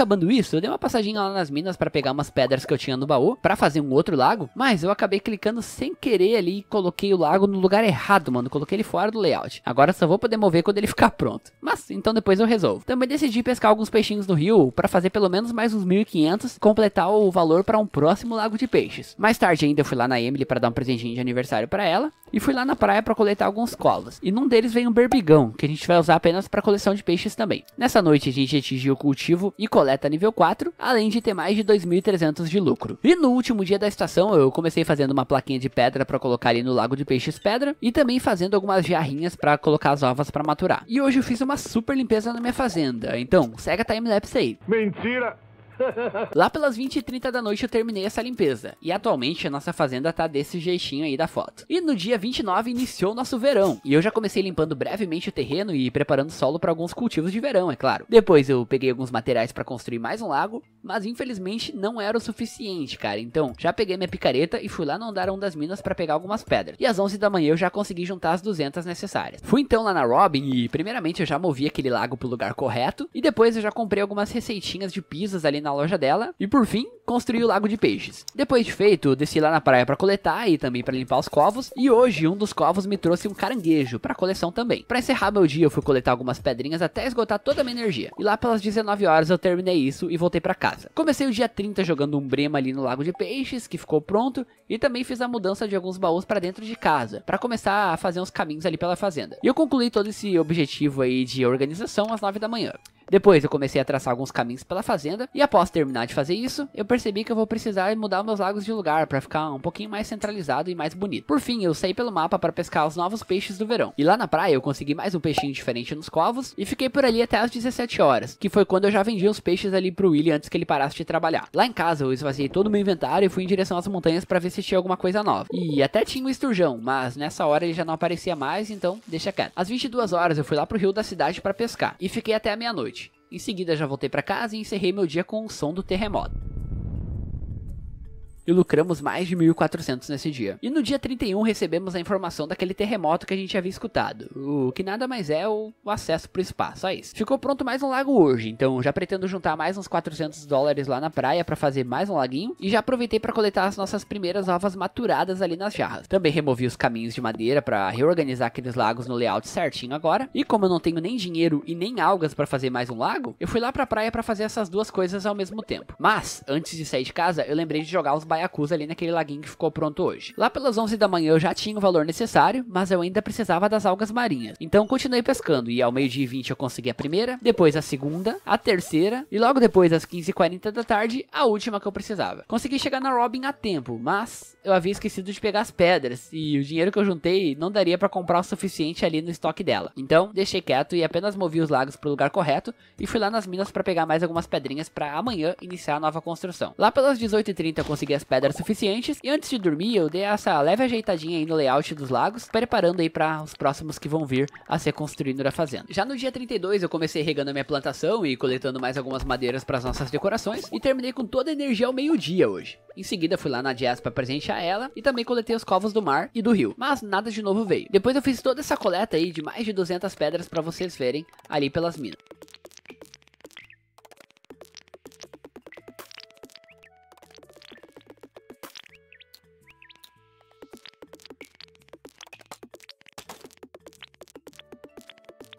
acabando isso, eu dei uma passadinha lá nas minas para pegar umas pedras que eu tinha no baú para fazer um outro lago, mas eu acabei clicando sem querer ali e coloquei o lago no lugar errado, mano. Coloquei ele fora do layout. Agora só vou poder mover quando ele ficar pronto. Mas então depois eu resolvo. Também decidi pescar alguns peixinhos no rio para fazer pelo menos mais uns 1500, completar o valor para um próximo lago de peixes. Mais tarde ainda eu fui lá na Emily para dar um presentinho de aniversário para ela e fui lá na praia para coletar alguns colos. E num deles veio um berbigão, que a gente vai usar apenas para coleção de peixes também. Nessa noite a gente atingiu o cultivo e coleta coleta nível 4, além de ter mais de 2.300 de lucro. E no último dia da estação eu comecei fazendo uma plaquinha de pedra para colocar ali no lago de peixes pedra e também fazendo algumas jarrinhas para colocar as ovas para maturar. E hoje eu fiz uma super limpeza na minha fazenda, então segue a timelapse aí. Mentira! Lá pelas 20 e 30 da noite eu terminei essa limpeza. E atualmente a nossa fazenda tá desse jeitinho aí da foto. E no dia 29 iniciou nosso verão. E eu já comecei limpando brevemente o terreno e preparando solo para alguns cultivos de verão, é claro. Depois eu peguei alguns materiais para construir mais um lago, mas infelizmente não era o suficiente, cara. Então já peguei minha picareta e fui lá no andar um das minas para pegar algumas pedras. E às 11 da manhã eu já consegui juntar as 200 necessárias. Fui então lá na Robin e primeiramente eu já movi aquele lago pro lugar correto. E depois eu já comprei algumas receitinhas de pizzas ali na na loja dela. E por fim, construí o lago de peixes. Depois de feito, desci lá na praia para coletar e também para limpar os covos, e hoje um dos covos me trouxe um caranguejo para coleção também. Para encerrar meu dia, eu fui coletar algumas pedrinhas até esgotar toda a minha energia. E lá pelas 19 horas eu terminei isso e voltei para casa. Comecei o dia 30 jogando um brema ali no lago de peixes, que ficou pronto, e também fiz a mudança de alguns baús para dentro de casa, para começar a fazer uns caminhos ali pela fazenda. E eu concluí todo esse objetivo aí de organização às 9 da manhã. Depois eu comecei a traçar alguns caminhos pela fazenda e após terminar de fazer isso, eu percebi que eu vou precisar mudar meus lagos de lugar para ficar um pouquinho mais centralizado e mais bonito. Por fim, eu saí pelo mapa para pescar os novos peixes do verão. E lá na praia eu consegui mais um peixinho diferente nos covos e fiquei por ali até as 17 horas, que foi quando eu já vendi os peixes ali pro Willie antes que ele parasse de trabalhar. Lá em casa eu esvaziei todo o meu inventário e fui em direção às montanhas para ver se tinha alguma coisa nova. E até tinha um esturjão, mas nessa hora ele já não aparecia mais, então deixa quieto. Às 22 horas eu fui lá pro rio da cidade para pescar e fiquei até a meia-noite. Em seguida já voltei para casa e encerrei meu dia com o som do terremoto e lucramos mais de 1.400 nesse dia. E no dia 31 recebemos a informação daquele terremoto que a gente havia escutado, o que nada mais é o acesso para o espaço, só é isso. Ficou pronto mais um lago hoje, então já pretendo juntar mais uns 400 dólares lá na praia para fazer mais um laguinho e já aproveitei para coletar as nossas primeiras ovas maturadas ali nas jarras. Também removi os caminhos de madeira para reorganizar aqueles lagos no layout certinho agora. E como eu não tenho nem dinheiro e nem algas para fazer mais um lago, eu fui lá para a praia para fazer essas duas coisas ao mesmo tempo. Mas antes de sair de casa, eu lembrei de jogar os acusa ali naquele laguinho que ficou pronto hoje. Lá pelas 11 da manhã eu já tinha o valor necessário, mas eu ainda precisava das algas marinhas. Então continuei pescando e ao meio-dia e 20 eu consegui a primeira, depois a segunda, a terceira e logo depois às 15h40 da tarde a última que eu precisava. Consegui chegar na Robin a tempo, mas eu havia esquecido de pegar as pedras e o dinheiro que eu juntei não daria para comprar o suficiente ali no estoque dela. Então deixei quieto e apenas movi os lagos para o lugar correto e fui lá nas minas para pegar mais algumas pedrinhas para amanhã iniciar a nova construção. Lá pelas 18h30 eu consegui a as pedras suficientes. E antes de dormir, eu dei essa leve ajeitadinha aí no layout dos lagos, preparando aí para os próximos que vão vir a ser construído na fazenda. Já no dia 32, eu comecei regando a minha plantação e coletando mais algumas madeiras para as nossas decorações e terminei com toda a energia ao meio-dia hoje. Em seguida, fui lá na Jazz para presentear ela e também coletei os covos do mar e do rio, mas nada de novo veio. Depois eu fiz toda essa coleta aí de mais de 200 pedras para vocês verem ali pelas minas.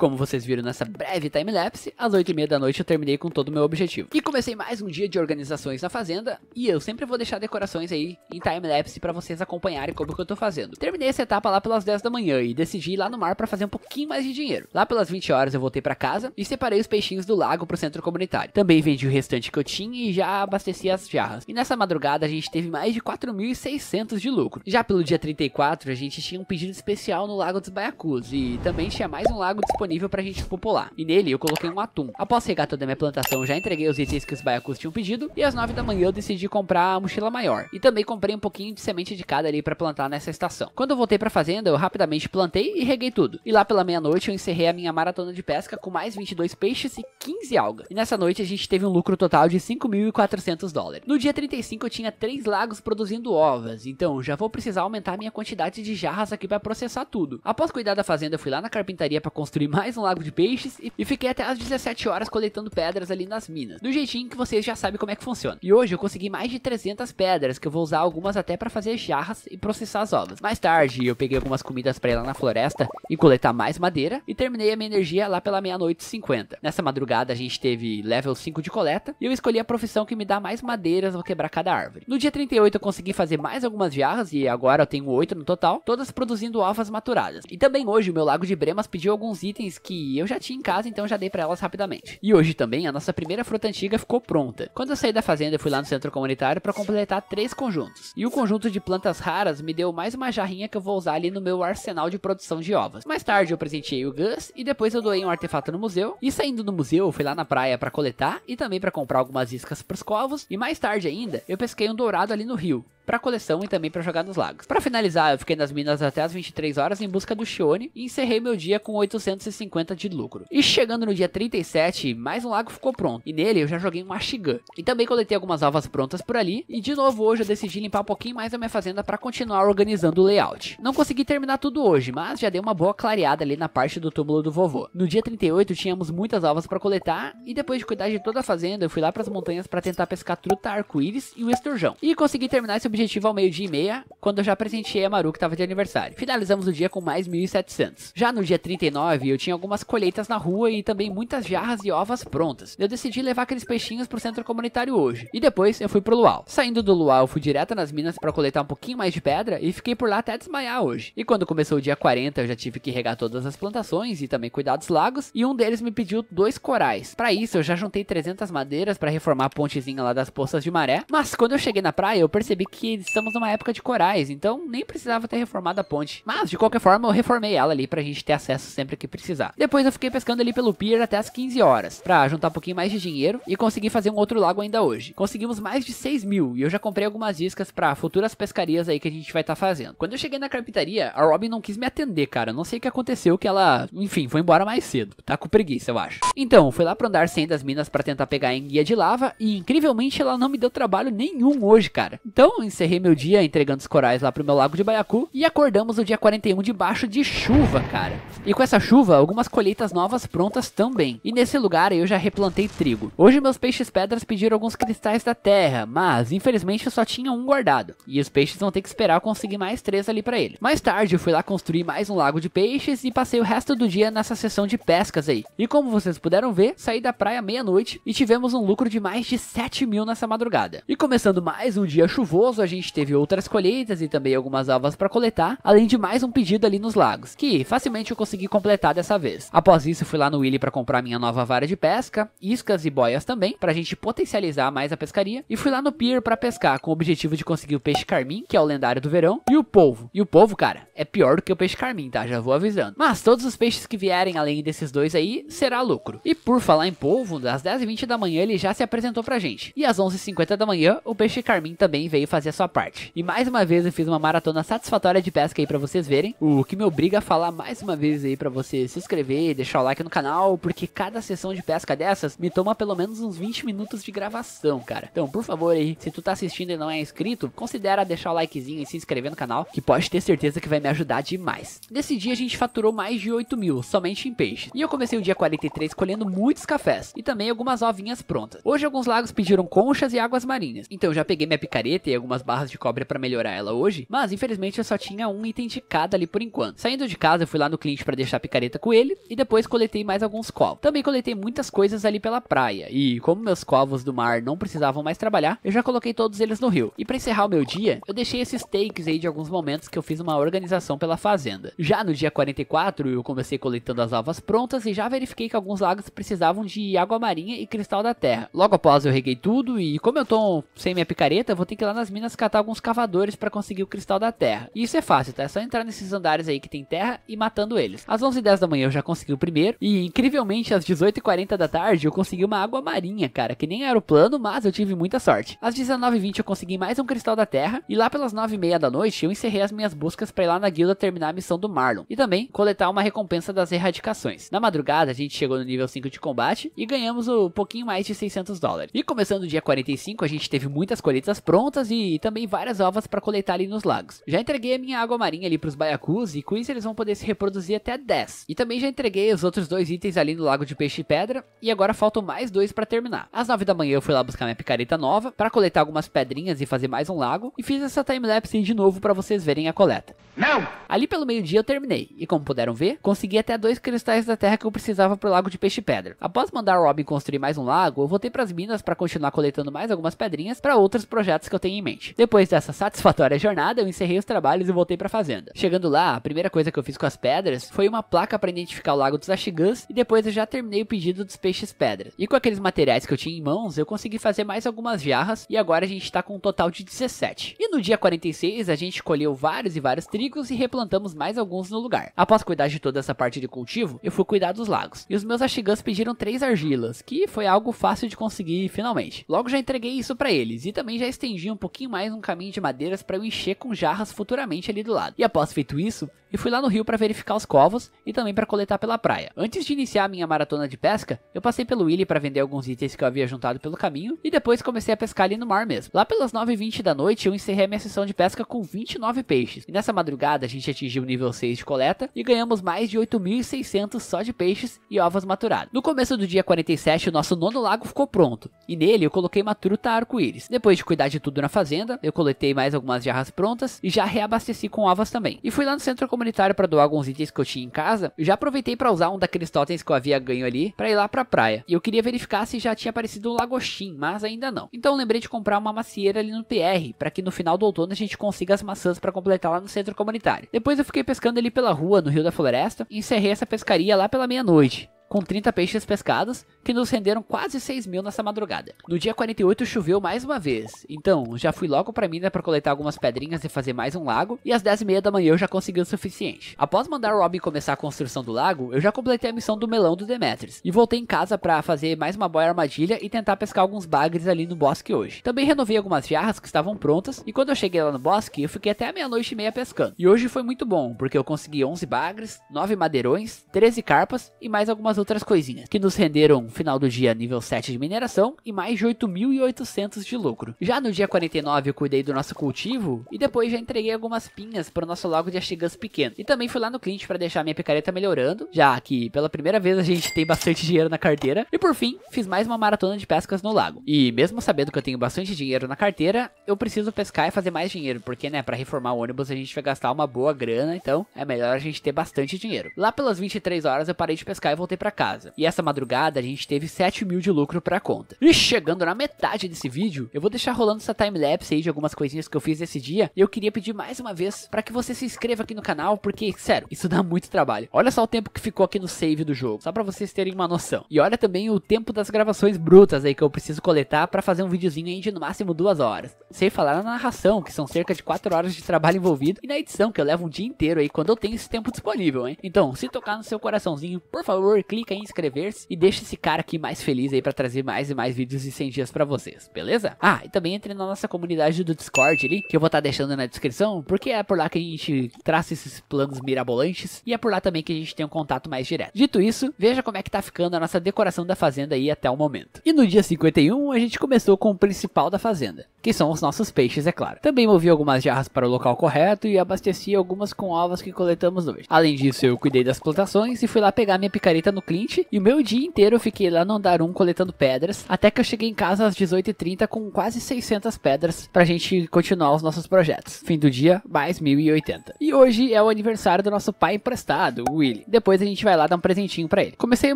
Como vocês viram nessa breve timelapse, às 8h30 da noite eu terminei com todo o meu objetivo. E comecei mais um dia de organizações na fazenda, e eu sempre vou deixar decorações aí em timelapse para vocês acompanharem como que eu tô fazendo. Terminei essa etapa lá pelas 10 da manhã e decidi ir lá no mar para fazer um pouquinho mais de dinheiro. Lá pelas 20 horas eu voltei para casa e separei os peixinhos do lago pro centro comunitário. Também vendi o restante que eu tinha e já abasteci as jarras. E nessa madrugada a gente teve mais de 4.600 de lucro. Já pelo dia 34 a gente tinha um pedido especial no Lago dos Baiacus e também tinha mais um lago disponível disponível pra gente popular. E nele eu coloquei um atum. Após regar toda a minha plantação, já entreguei os itens que os baiacus tinham pedido. E às 9 da manhã eu decidi comprar a mochila maior. E também comprei um pouquinho de semente de cada ali pra plantar nessa estação. Quando eu voltei pra fazenda, eu rapidamente plantei e reguei tudo. E lá pela meia-noite eu encerrei a minha maratona de pesca com mais 22 peixes e 15 algas. E nessa noite a gente teve um lucro total de 5.400 dólares. No dia 35 eu tinha 3 lagos produzindo ovas, então já vou precisar aumentar minha quantidade de jarras aqui para processar tudo. Após cuidar da fazenda, eu fui lá na carpintaria para construir mais mais um lago de peixes e fiquei até as 17 horas coletando pedras ali nas minas, do jeitinho que vocês já sabem como é que funciona. E hoje eu consegui mais de 300 pedras, que eu vou usar algumas até para fazer jarras e processar as ovas. Mais tarde eu peguei algumas comidas para ir lá na floresta e coletar mais madeira e terminei a minha energia lá pela meia-noite e 50. Nessa madrugada a gente teve level 5 de coleta e eu escolhi a profissão que me dá mais madeiras ao quebrar cada árvore. No dia 38 eu consegui fazer mais algumas jarras e agora eu tenho 8 no total, todas produzindo alvas maturadas. E também hoje o meu lago de Bremas pediu alguns itens que eu já tinha em casa, então já dei para elas rapidamente. E hoje também a nossa primeira fruta antiga ficou pronta. Quando eu saí da fazenda, eu fui lá no centro comunitário para completar três conjuntos. E o conjunto de plantas raras me deu mais uma jarrinha que eu vou usar ali no meu arsenal de produção de ovas. Mais tarde eu presenteei o Gus e depois eu doei um artefato no museu. E saindo do museu, eu fui lá na praia para coletar e também para comprar algumas iscas para os covos. E mais tarde ainda, eu pesquei um dourado ali no rio para coleção e também para jogar nos lagos. Para finalizar, eu fiquei nas minas até as 23 horas em busca do Shione e encerrei meu dia com 850 de lucro. E chegando no dia 37, mais um lago ficou pronto, e nele eu já joguei um Ashigan. E também coletei algumas alvas prontas por ali, e de novo hoje eu decidi limpar um pouquinho mais a minha fazenda para continuar organizando o layout. Não consegui terminar tudo hoje, mas já dei uma boa clareada ali na parte do túmulo do vovô. No dia 38 tínhamos muitas alvas para coletar, e depois de cuidar de toda a fazenda, eu fui lá para as montanhas para tentar pescar truta, arco-íris e o esturjão. E consegui terminar esse objetivo objetivo ao meio-dia e meia, quando eu já presenteei a Maru que estava de aniversário. Finalizamos o dia com mais 1.700. Já no dia 39, eu tinha algumas colheitas na rua e também muitas jarras e ovas prontas. Eu decidi levar aqueles peixinhos pro centro comunitário hoje. E depois eu fui pro Luau. Saindo do Luau, eu fui direto nas minas para coletar um pouquinho mais de pedra e fiquei por lá até desmaiar hoje. E quando começou o dia 40, eu já tive que regar todas as plantações e também cuidar dos lagos, e um deles me pediu dois corais. Para isso, eu já juntei 300 madeiras para reformar a pontezinha lá das poças de maré, mas quando eu cheguei na praia, eu percebi que que estamos numa época de corais, então nem precisava ter reformado a ponte. Mas, de qualquer forma, eu reformei ela ali pra gente ter acesso sempre que precisar. Depois eu fiquei pescando ali pelo pier até as 15 horas, pra juntar um pouquinho mais de dinheiro e conseguir fazer um outro lago ainda hoje. Conseguimos mais de 6 mil e eu já comprei algumas iscas pra futuras pescarias aí que a gente vai estar tá fazendo. Quando eu cheguei na carpintaria, a Robin não quis me atender, cara. não sei o que aconteceu, que ela, enfim, foi embora mais cedo. Tá com preguiça, eu acho. Então, fui lá pro andar 100 das minas para tentar pegar a guia de lava e, incrivelmente, ela não me deu trabalho nenhum hoje, cara. Então, encerrei meu dia entregando os corais lá pro meu lago de Baiacu e acordamos no dia 41 debaixo de chuva, cara. E com essa chuva, algumas colheitas novas prontas também. E nesse lugar eu já replantei trigo. Hoje meus peixes pedras pediram alguns cristais da terra, mas infelizmente eu só tinha um guardado. E os peixes vão ter que esperar eu conseguir mais três ali para ele. Mais tarde eu fui lá construir mais um lago de peixes e passei o resto do dia nessa sessão de pescas aí. E como vocês puderam ver, saí da praia meia-noite e tivemos um lucro de mais de 7 mil nessa madrugada. E começando mais um dia chuvoso, a gente teve outras colheitas e também algumas alvas para coletar, além de mais um pedido ali nos lagos, que facilmente eu consegui completar dessa vez. Após isso, fui lá no Willy para comprar minha nova vara de pesca, iscas e boias também, para a gente potencializar mais a pescaria, e fui lá no pier para pescar com o objetivo de conseguir o peixe carmim, que é o lendário do verão, e o polvo. E o polvo, cara, é pior do que o peixe carmim, tá? Já vou avisando. Mas todos os peixes que vierem além desses dois aí, será lucro. E por falar em polvo, das 10h20 da manhã ele já se apresentou pra gente. E às 11h50 da manhã, o peixe carmim também veio fazer a sua parte. E mais uma vez eu fiz uma maratona satisfatória de pesca aí para vocês verem, o que me obriga a falar mais uma vez aí para você se inscrever, deixar o like no canal, porque cada sessão de pesca dessas me toma pelo menos uns 20 minutos de gravação, cara. Então, por favor aí, se tu tá assistindo e não é inscrito, considera deixar o likezinho e se inscrever no canal, que pode ter certeza que vai me ajudar demais. Nesse dia a gente faturou mais de 8 mil, somente em peixe. E eu comecei o dia 43 colhendo muitos cafés, e também algumas ovinhas prontas. Hoje alguns lagos pediram conchas e águas marinhas, então já peguei minha picareta e algumas as barras de cobre para melhorar ela hoje, mas infelizmente eu só tinha um item de cada ali por enquanto. Saindo de casa, eu fui lá no cliente para deixar a picareta com ele e depois coletei mais alguns covos. Também coletei muitas coisas ali pela praia e como meus covos do mar não precisavam mais trabalhar, eu já coloquei todos eles no rio. E para encerrar o meu dia, eu deixei esses takes aí de alguns momentos que eu fiz uma organização pela fazenda. Já no dia 44, eu comecei coletando as alvas prontas e já verifiquei que alguns lagos precisavam de água marinha e cristal da terra. Logo após eu reguei tudo e como eu tô sem minha picareta, vou ter que ir lá nas minas apenas catar alguns cavadores para conseguir o cristal da terra. E isso é fácil, tá? É só entrar nesses andares aí que tem terra e matando eles. Às 11h10 da manhã eu já consegui o primeiro. E incrivelmente, às 18h40 da tarde eu consegui uma água marinha, cara, que nem era o plano, mas eu tive muita sorte. Às 19h20 eu consegui mais um cristal da terra. E lá pelas 9h30 da noite eu encerrei as minhas buscas para ir lá na guilda terminar a missão do Marlon. E também coletar uma recompensa das erradicações. Na madrugada a gente chegou no nível 5 de combate e ganhamos um pouquinho mais de 600 dólares. E começando o dia 45 a gente teve muitas colheitas prontas e também várias ovas para coletar ali nos lagos. Já entreguei a minha água marinha ali pros baiacus e com isso eles vão poder se reproduzir até 10. E também já entreguei os outros dois itens ali no lago de peixe e pedra e agora faltam mais dois para terminar. Às 9 da manhã eu fui lá buscar minha picareta nova para coletar algumas pedrinhas e fazer mais um lago e fiz essa timelapse de novo para vocês verem a coleta. Não! Ali pelo meio-dia eu terminei e como puderam ver, consegui até dois cristais da terra que eu precisava pro lago de peixe e pedra. Após mandar o Robin construir mais um lago, eu voltei para as minas para continuar coletando mais algumas pedrinhas para outros projetos que eu tenho em mente. Depois dessa satisfatória jornada, eu encerrei os trabalhos e voltei para a fazenda. Chegando lá, a primeira coisa que eu fiz com as pedras foi uma placa para identificar o lago dos Ashigans e depois eu já terminei o pedido dos peixes pedra. E com aqueles materiais que eu tinha em mãos, eu consegui fazer mais algumas jarras e agora a gente está com um total de 17. E no dia 46, a gente colheu vários e vários trigos e replantamos mais alguns no lugar. Após cuidar de toda essa parte de cultivo, eu fui cuidar dos lagos. E os meus Ashigans pediram três argilas, que foi algo fácil de conseguir finalmente. Logo já entreguei isso para eles e também já estendi um pouquinho mais mais um caminho de madeiras para eu encher com jarras futuramente ali do lado. E após feito isso, eu fui lá no rio para verificar os covos e também para coletar pela praia. Antes de iniciar a minha maratona de pesca, eu passei pelo Willy para vender alguns itens que eu havia juntado pelo caminho e depois comecei a pescar ali no mar mesmo. Lá pelas 9h20 da noite, eu encerrei a minha sessão de pesca com 29 peixes. E nessa madrugada, a gente atingiu o nível 6 de coleta e ganhamos mais de 8.600 só de peixes e ovos maturados. No começo do dia 47, o nosso nono lago ficou pronto e nele eu coloquei uma truta arco-íris. Depois de cuidar de tudo na fazenda, eu coletei mais algumas jarras prontas e já reabasteci com ovas também. E fui lá no centro comunitário para doar alguns itens que eu tinha em casa, já aproveitei para usar um daqueles totens que eu havia ganho ali para ir lá para a praia. E eu queria verificar se já tinha aparecido um lagostim, mas ainda não. Então lembrei de comprar uma macieira ali no PR, para que no final do outono a gente consiga as maçãs para completar lá no centro comunitário. Depois eu fiquei pescando ali pela rua, no Rio da Floresta, e encerrei essa pescaria lá pela meia-noite com 30 peixes pescados, que nos renderam quase 6 mil nessa madrugada. No dia 48 choveu mais uma vez, então já fui logo pra mina para coletar algumas pedrinhas e fazer mais um lago, e às 10h30 da manhã eu já consegui o suficiente. Após mandar Robin começar a construção do lago, eu já completei a missão do melão do Demetrius, e voltei em casa para fazer mais uma boia armadilha e tentar pescar alguns bagres ali no bosque hoje. Também renovei algumas jarras que estavam prontas, e quando eu cheguei lá no bosque, eu fiquei até meia-noite e meia pescando. E hoje foi muito bom, porque eu consegui 11 bagres, 9 madeirões, 13 carpas e mais algumas outras coisinhas, que nos renderam final do dia nível 7 de mineração e mais de 8.800 de lucro. Já no dia 49 eu cuidei do nosso cultivo e depois já entreguei algumas pinhas para o nosso lago de Ashigans pequeno. E também fui lá no cliente para deixar minha picareta melhorando, já que pela primeira vez a gente tem bastante dinheiro na carteira. E por fim, fiz mais uma maratona de pescas no lago. E mesmo sabendo que eu tenho bastante dinheiro na carteira, eu preciso pescar e fazer mais dinheiro, porque né, para reformar o ônibus a gente vai gastar uma boa grana, então é melhor a gente ter bastante dinheiro. Lá pelas 23 horas eu parei de pescar e voltei para para casa. E essa madrugada a gente teve 7 mil de lucro pra conta. E chegando na metade desse vídeo, eu vou deixar rolando essa timelapse aí de algumas coisinhas que eu fiz esse dia. E eu queria pedir mais uma vez para que você se inscreva aqui no canal, porque, sério, isso dá muito trabalho. Olha só o tempo que ficou aqui no save do jogo, só para vocês terem uma noção. E olha também o tempo das gravações brutas aí que eu preciso coletar para fazer um videozinho aí de no máximo duas horas. Sem falar na narração, que são cerca de 4 horas de trabalho envolvido, e na edição, que eu levo um dia inteiro aí quando eu tenho esse tempo disponível, hein? Então, se tocar no seu coraçãozinho, por favor, clique clica em inscrever-se e deixa esse cara aqui mais feliz aí para trazer mais e mais vídeos de 100 dias para vocês, beleza? Ah, e também entre na nossa comunidade do Discord ali, que eu vou estar tá deixando na descrição, porque é por lá que a gente traça esses planos mirabolantes e é por lá também que a gente tem um contato mais direto. Dito isso, veja como é que tá ficando a nossa decoração da fazenda aí até o momento. E no dia 51, a gente começou com o principal da fazenda, que são os nossos peixes, é claro. Também movi algumas jarras para o local correto e abasteci algumas com ovos que coletamos hoje. Além disso, eu cuidei das plantações e fui lá pegar minha picareta no Clint. E o meu dia inteiro eu fiquei lá no andar 1 coletando pedras, até que eu cheguei em casa às 18h30 com quase 600 pedras pra gente continuar os nossos projetos. Fim do dia, mais 1080. E hoje é o aniversário do nosso pai emprestado, o Willy. Depois a gente vai lá dar um presentinho para ele. Comecei o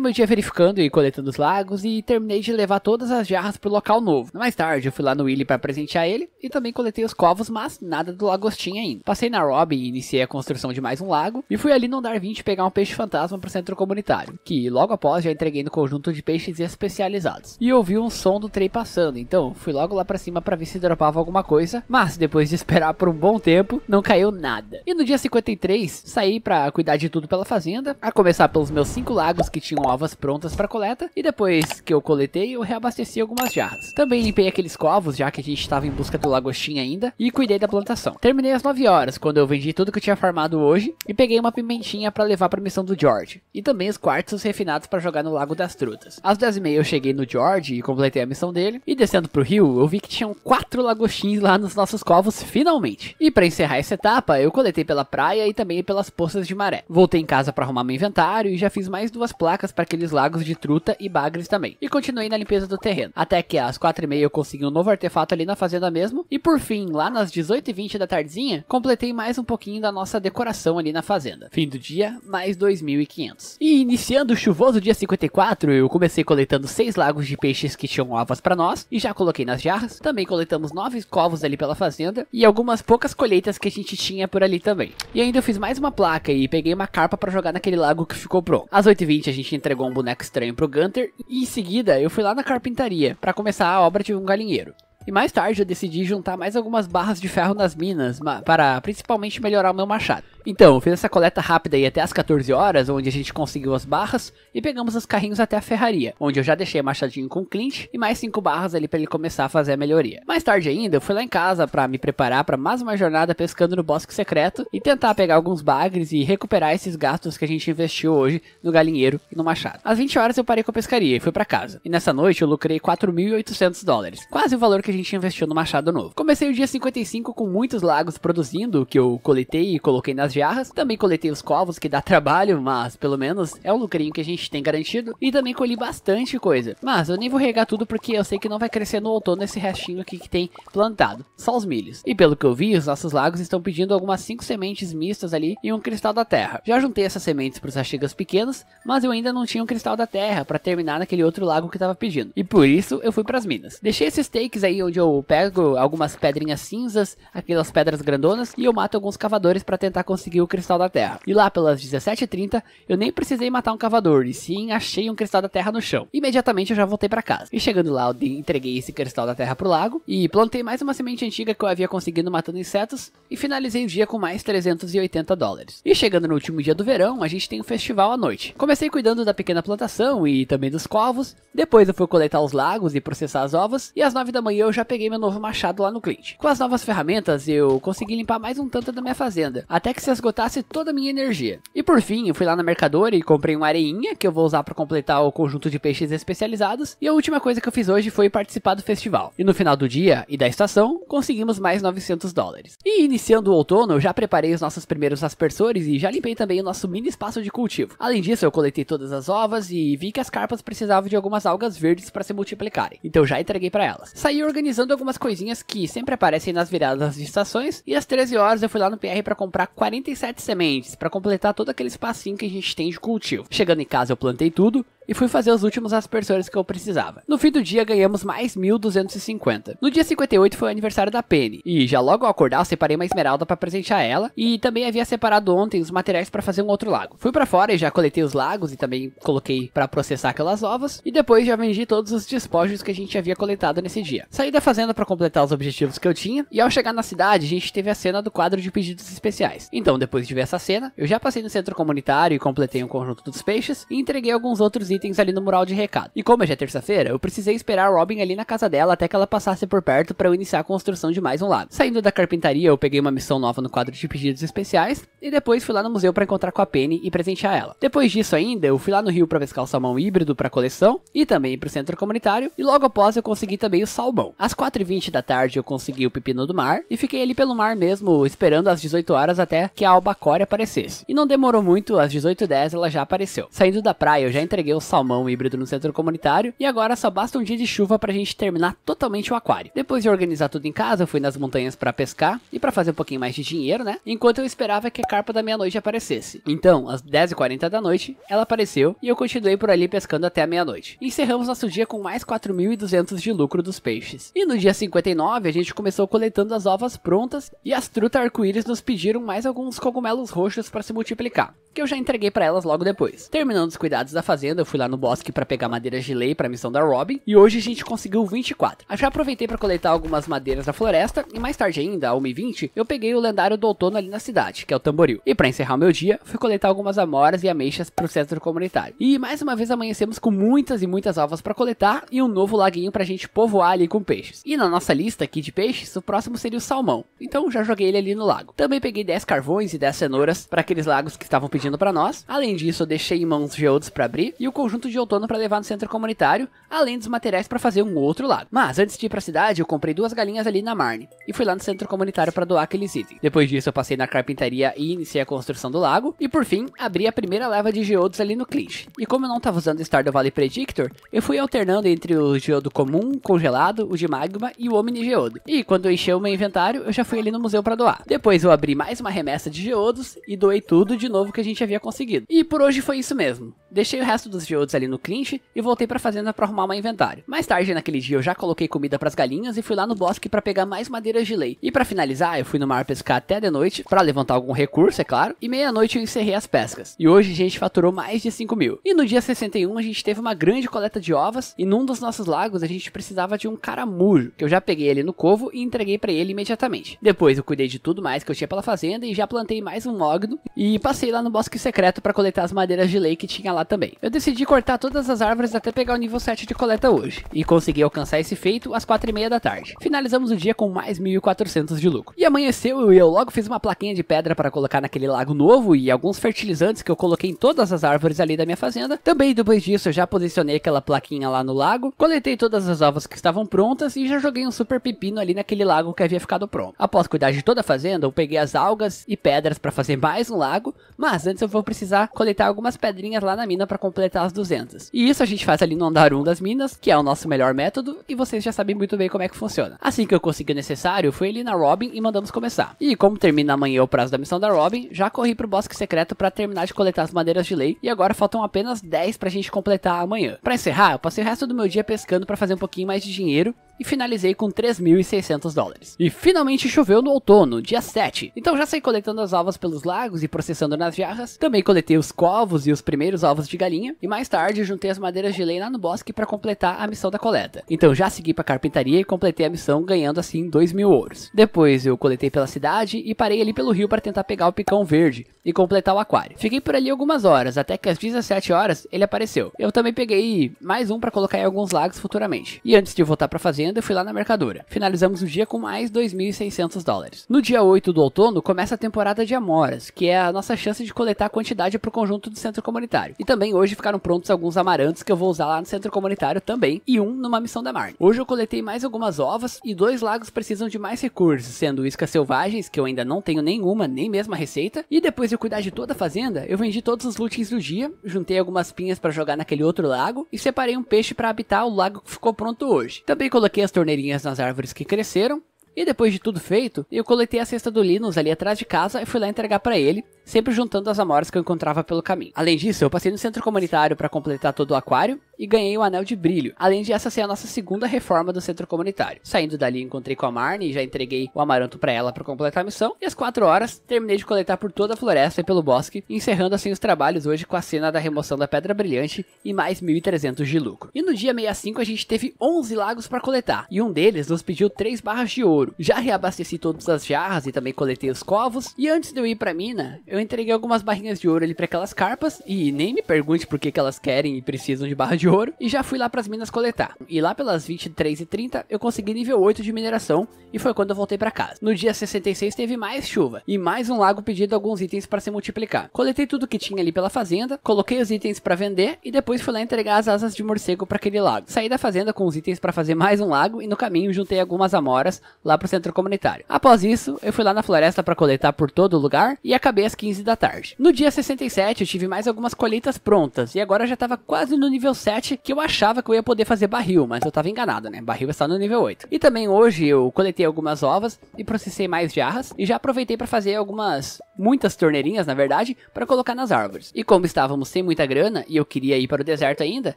meu dia verificando e coletando os lagos e terminei de levar todas as jarras pro local novo. Mais tarde eu fui lá no Willy para presentear ele e também coletei os covos, mas nada do lagostinho ainda. Passei na Robin e iniciei a construção de mais um lago e fui ali no andar 20 pegar um peixe fantasma pro centro comunitário, que que logo após já entreguei no conjunto de peixes especializados. E ouvi um som do trem passando, então fui logo lá para cima para ver se dropava alguma coisa, mas depois de esperar por um bom tempo, não caiu nada. E no dia 53, saí para cuidar de tudo pela fazenda, a começar pelos meus cinco lagos que tinham ovas prontas para coleta, e depois que eu coletei, eu reabasteci algumas jarras. Também limpei aqueles covos, já que a gente estava em busca do lagostim ainda, e cuidei da plantação. Terminei às 9 horas, quando eu vendi tudo que eu tinha farmado hoje, e peguei uma pimentinha para levar para missão do George. E também os quartos refinados para jogar no Lago das Trutas. Às 10h30 eu cheguei no George e completei a missão dele. E descendo pro rio, eu vi que tinham quatro lagostins lá nos nossos covos, finalmente. E para encerrar essa etapa, eu coletei pela praia e também pelas poças de maré. Voltei em casa para arrumar meu inventário e já fiz mais duas placas para aqueles lagos de truta e bagres também. E continuei na limpeza do terreno. Até que às 4h30 eu consegui um novo artefato ali na fazenda mesmo. E por fim, lá nas 18h20 da tardezinha, completei mais um pouquinho da nossa decoração ali na fazenda. Fim do dia, mais 2.500. E iniciando no chuvoso dia 54, eu comecei coletando seis lagos de peixes que tinham ovas para nós e já coloquei nas jarras. Também coletamos nove covos ali pela fazenda e algumas poucas colheitas que a gente tinha por ali também. E ainda eu fiz mais uma placa e peguei uma carpa para jogar naquele lago que ficou pronto. Às 8h20 a gente entregou um boneco estranho pro Gunter e em seguida eu fui lá na carpintaria para começar a obra de um galinheiro. E mais tarde eu decidi juntar mais algumas barras de ferro nas minas, para principalmente melhorar o meu machado. Então, eu fiz essa coleta rápida aí até as 14 horas, onde a gente conseguiu as barras e pegamos os carrinhos até a ferraria, onde eu já deixei machadinho com o Clint e mais 5 barras ali para ele começar a fazer a melhoria. Mais tarde ainda, eu fui lá em casa para me preparar para mais uma jornada pescando no bosque secreto e tentar pegar alguns bagres e recuperar esses gastos que a gente investiu hoje no galinheiro e no machado. Às 20 horas eu parei com a pescaria e fui para casa. E nessa noite eu lucrei 4.800 dólares, quase o valor que a gente investiu no machado novo. Comecei o dia 55 com muitos lagos produzindo, que eu coletei e coloquei nas jarras. Também coletei os covos, que dá trabalho, mas pelo menos é o lucrinho que a gente tem garantido. E também colhi bastante coisa. Mas eu nem vou regar tudo porque eu sei que não vai crescer no outono esse restinho aqui que tem plantado. Só os milhos. E pelo que eu vi, os nossos lagos estão pedindo algumas 5 sementes mistas ali e um cristal da terra. Já juntei essas sementes para os axigas pequenos, mas eu ainda não tinha um cristal da terra para terminar naquele outro lago que estava pedindo. E por isso eu fui para as minas. Deixei esses takes aí onde eu pego algumas pedrinhas cinzas, aquelas pedras grandonas, e eu mato alguns cavadores para tentar conseguir o cristal da terra. E lá pelas 17h30, eu nem precisei matar um cavador, e sim achei um cristal da terra no chão. Imediatamente eu já voltei para casa. E chegando lá, eu entreguei esse cristal da terra pro lago, e plantei mais uma semente antiga que eu havia conseguido matando insetos, e finalizei o dia com mais 380 dólares. E chegando no último dia do verão, a gente tem um festival à noite. Comecei cuidando da pequena plantação e também dos covos, depois eu fui coletar os lagos e processar as ovas, e às 9 da manhã eu já peguei meu novo machado lá no cliente. Com as novas ferramentas, eu consegui limpar mais um tanto da minha fazenda, até que se esgotasse toda a minha energia. E por fim, eu fui lá na mercadora e comprei uma areinha, que eu vou usar para completar o conjunto de peixes especializados, e a última coisa que eu fiz hoje foi participar do festival. E no final do dia e da estação, conseguimos mais 900 dólares. E iniciando o outono, eu já preparei os nossos primeiros aspersores e já limpei também o nosso mini espaço de cultivo. Além disso, eu coletei todas as ovas e vi que as carpas precisavam de algumas algas verdes para se multiplicarem, então já entreguei para elas. Saí organizando algumas coisinhas que sempre aparecem nas viradas das estações. E às 13 horas eu fui lá no PR para comprar 47 sementes, para completar todo aquele espacinho que a gente tem de cultivo. Chegando em casa eu plantei tudo, e fui fazer os últimos aspersores que eu precisava. No fim do dia ganhamos mais 1.250. No dia 58 foi o aniversário da Penny, e já logo ao acordar separei uma esmeralda para presentear ela, e também havia separado ontem os materiais para fazer um outro lago. Fui para fora e já coletei os lagos e também coloquei para processar aquelas ovas, e depois já vendi todos os despojos que a gente havia coletado nesse dia. Saí da fazenda para completar os objetivos que eu tinha, e ao chegar na cidade a gente teve a cena do quadro de pedidos especiais. Então depois de ver essa cena, eu já passei no centro comunitário e completei um conjunto dos peixes, e entreguei alguns outros itens itens ali no mural de recado. E como é já é terça-feira, eu precisei esperar Robin ali na casa dela até que ela passasse por perto para eu iniciar a construção de mais um lado. Saindo da carpintaria, eu peguei uma missão nova no quadro de pedidos especiais e depois fui lá no museu para encontrar com a Penny e presentear ela. Depois disso ainda, eu fui lá no Rio para pescar o salmão híbrido para coleção e também para o centro comunitário e logo após eu consegui também o salmão. Às 4h20 da tarde eu consegui o pepino do mar e fiquei ali pelo mar mesmo esperando às 18 horas até que a albacore aparecesse. E não demorou muito, às 18h10 ela já apareceu. Saindo da praia eu já entreguei os salmão híbrido no centro comunitário e agora só basta um dia de chuva pra gente terminar totalmente o aquário. Depois de organizar tudo em casa, eu fui nas montanhas para pescar e para fazer um pouquinho mais de dinheiro, né? Enquanto eu esperava que a carpa da meia-noite aparecesse. Então, às 10h40 da noite, ela apareceu e eu continuei por ali pescando até a meia-noite. Encerramos nosso dia com mais 4.200 de lucro dos peixes. E no dia 59, a gente começou coletando as ovas prontas e as truta arco-íris nos pediram mais alguns cogumelos roxos para se multiplicar que eu já entreguei para elas logo depois. Terminando os cuidados da fazenda, eu fui lá no bosque para pegar madeira de lei para missão da Robin e hoje a gente conseguiu 24. Eu já aproveitei para coletar algumas madeiras da floresta e mais tarde ainda, a 1h20, eu peguei o lendário do outono ali na cidade, que é o tamboril. E para encerrar meu dia, fui coletar algumas amoras e ameixas pro centro comunitário. E mais uma vez amanhecemos com muitas e muitas alvas para coletar e um novo laguinho pra gente povoar ali com peixes. E na nossa lista aqui de peixes, o próximo seria o salmão. Então já joguei ele ali no lago. Também peguei 10 carvões e 10 cenouras para aqueles lagos que estavam pedindo pedindo para nós. Além disso, eu deixei em mãos geodos para abrir e o conjunto de outono para levar no centro comunitário, além dos materiais para fazer um outro lado. Mas antes de ir pra cidade, eu comprei duas galinhas ali na Marne e fui lá no centro comunitário para doar aqueles itens. Depois disso, eu passei na carpintaria e iniciei a construção do lago. E por fim, abri a primeira leva de geodos ali no Clinch. E como eu não tava usando o Stardew Valley Predictor, eu fui alternando entre o geodo comum, congelado, o de magma e o Omni Geodo. E quando eu encheu o meu inventário, eu já fui ali no museu para doar. Depois eu abri mais uma remessa de geodos e doei tudo de novo que a gente gente havia conseguido. E por hoje foi isso mesmo. Deixei o resto dos geodes ali no clinch e voltei pra fazenda pra arrumar meu inventário. Mais tarde naquele dia eu já coloquei comida pras galinhas e fui lá no bosque para pegar mais madeiras de lei. E para finalizar, eu fui no mar pescar até de noite para levantar algum recurso, é claro, e meia-noite eu encerrei as pescas. E hoje a gente faturou mais de 5 mil. E no dia 61 a gente teve uma grande coleta de ovas e num dos nossos lagos a gente precisava de um caramujo, que eu já peguei ele no covo e entreguei para ele imediatamente. Depois eu cuidei de tudo mais que eu tinha pela fazenda e já plantei mais um mogno e passei lá no bosque bosque secreto para coletar as madeiras de lei que tinha lá também. Eu decidi cortar todas as árvores até pegar o nível 7 de coleta hoje, e consegui alcançar esse feito às 4 e meia da tarde. Finalizamos o dia com mais 1.400 de lucro. E amanheceu e eu logo fiz uma plaquinha de pedra para colocar naquele lago novo e alguns fertilizantes que eu coloquei em todas as árvores ali da minha fazenda. Também depois disso eu já posicionei aquela plaquinha lá no lago, coletei todas as ovas que estavam prontas e já joguei um super pepino ali naquele lago que havia ficado pronto. Após cuidar de toda a fazenda, eu peguei as algas e pedras para fazer mais um lago, mas Antes eu vou precisar coletar algumas pedrinhas lá na mina para completar as 200. E isso a gente faz ali no andar 1 das minas, que é o nosso melhor método, e vocês já sabem muito bem como é que funciona. Assim que eu consegui o necessário, fui ali na Robin e mandamos começar. E como termina amanhã o prazo da missão da Robin, já corri pro bosque secreto para terminar de coletar as madeiras de lei, e agora faltam apenas 10 pra gente completar amanhã. Para encerrar, eu passei o resto do meu dia pescando para fazer um pouquinho mais de dinheiro, e finalizei com 3.600 dólares. E finalmente choveu no outono, dia 7. Então já saí coletando as alvas pelos lagos e processando nas jarras terras. Também coletei os covos e os primeiros ovos de galinha. E mais tarde juntei as madeiras de lei lá no bosque para completar a missão da coleta. Então já segui para carpintaria e completei a missão ganhando assim 2 mil ouros. Depois eu coletei pela cidade e parei ali pelo rio para tentar pegar o picão verde e completar o aquário. Fiquei por ali algumas horas, até que às 17 horas ele apareceu. Eu também peguei mais um para colocar em alguns lagos futuramente. E antes de voltar para fazenda, eu fui lá na mercadura. Finalizamos o dia com mais 2.600 dólares. No dia 8 do outono começa a temporada de amoras, que é a nossa chance de coletar coletar a quantidade para o conjunto do centro comunitário. E também hoje ficaram prontos alguns amarantos que eu vou usar lá no centro comunitário também, e um numa missão da Marne. Hoje eu coletei mais algumas ovas e dois lagos precisam de mais recursos, sendo iscas selvagens, que eu ainda não tenho nenhuma, nem mesmo a receita. E depois de cuidar de toda a fazenda, eu vendi todos os lootings do dia, juntei algumas pinhas para jogar naquele outro lago e separei um peixe para habitar o lago que ficou pronto hoje. Também coloquei as torneirinhas nas árvores que cresceram e depois de tudo feito, eu coletei a cesta do Linus ali atrás de casa e fui lá entregar para ele, sempre juntando as amoras que eu encontrava pelo caminho. Além disso, eu passei no centro comunitário para completar todo o aquário e ganhei o um anel de brilho. Além de essa ser a nossa segunda reforma do centro comunitário. Saindo dali, encontrei com a Marne e já entreguei o amaranto para ela para completar a missão. E às 4 horas, terminei de coletar por toda a floresta e pelo bosque, encerrando assim os trabalhos hoje com a cena da remoção da pedra brilhante e mais 1.300 de lucro. E no dia 65 a gente teve 11 lagos para coletar, e um deles nos pediu 3 barras de ouro. Já reabasteci todas as jarras e também coletei os covos, e antes de eu ir para mina, eu eu entreguei algumas barrinhas de ouro ali para aquelas carpas e nem me pergunte por que, que elas querem e precisam de barra de ouro e já fui lá para as minas coletar. E lá pelas 23 e 30 eu consegui nível 8 de mineração e foi quando eu voltei para casa. No dia 66 teve mais chuva e mais um lago pedindo alguns itens para se multiplicar. Coletei tudo que tinha ali pela fazenda, coloquei os itens para vender e depois fui lá entregar as asas de morcego para aquele lago. Saí da fazenda com os itens para fazer mais um lago e no caminho juntei algumas amoras lá pro centro comunitário. Após isso, eu fui lá na floresta para coletar por todo lugar e acabei as 15 15 da tarde. No dia 67 eu tive mais algumas colheitas prontas e agora já estava quase no nível 7 que eu achava que eu ia poder fazer barril, mas eu estava enganado, né? Barril está é no nível 8. E também hoje eu coletei algumas ovas e processei mais jarras e já aproveitei para fazer algumas muitas torneirinhas, na verdade, para colocar nas árvores. E como estávamos sem muita grana e eu queria ir para o deserto ainda,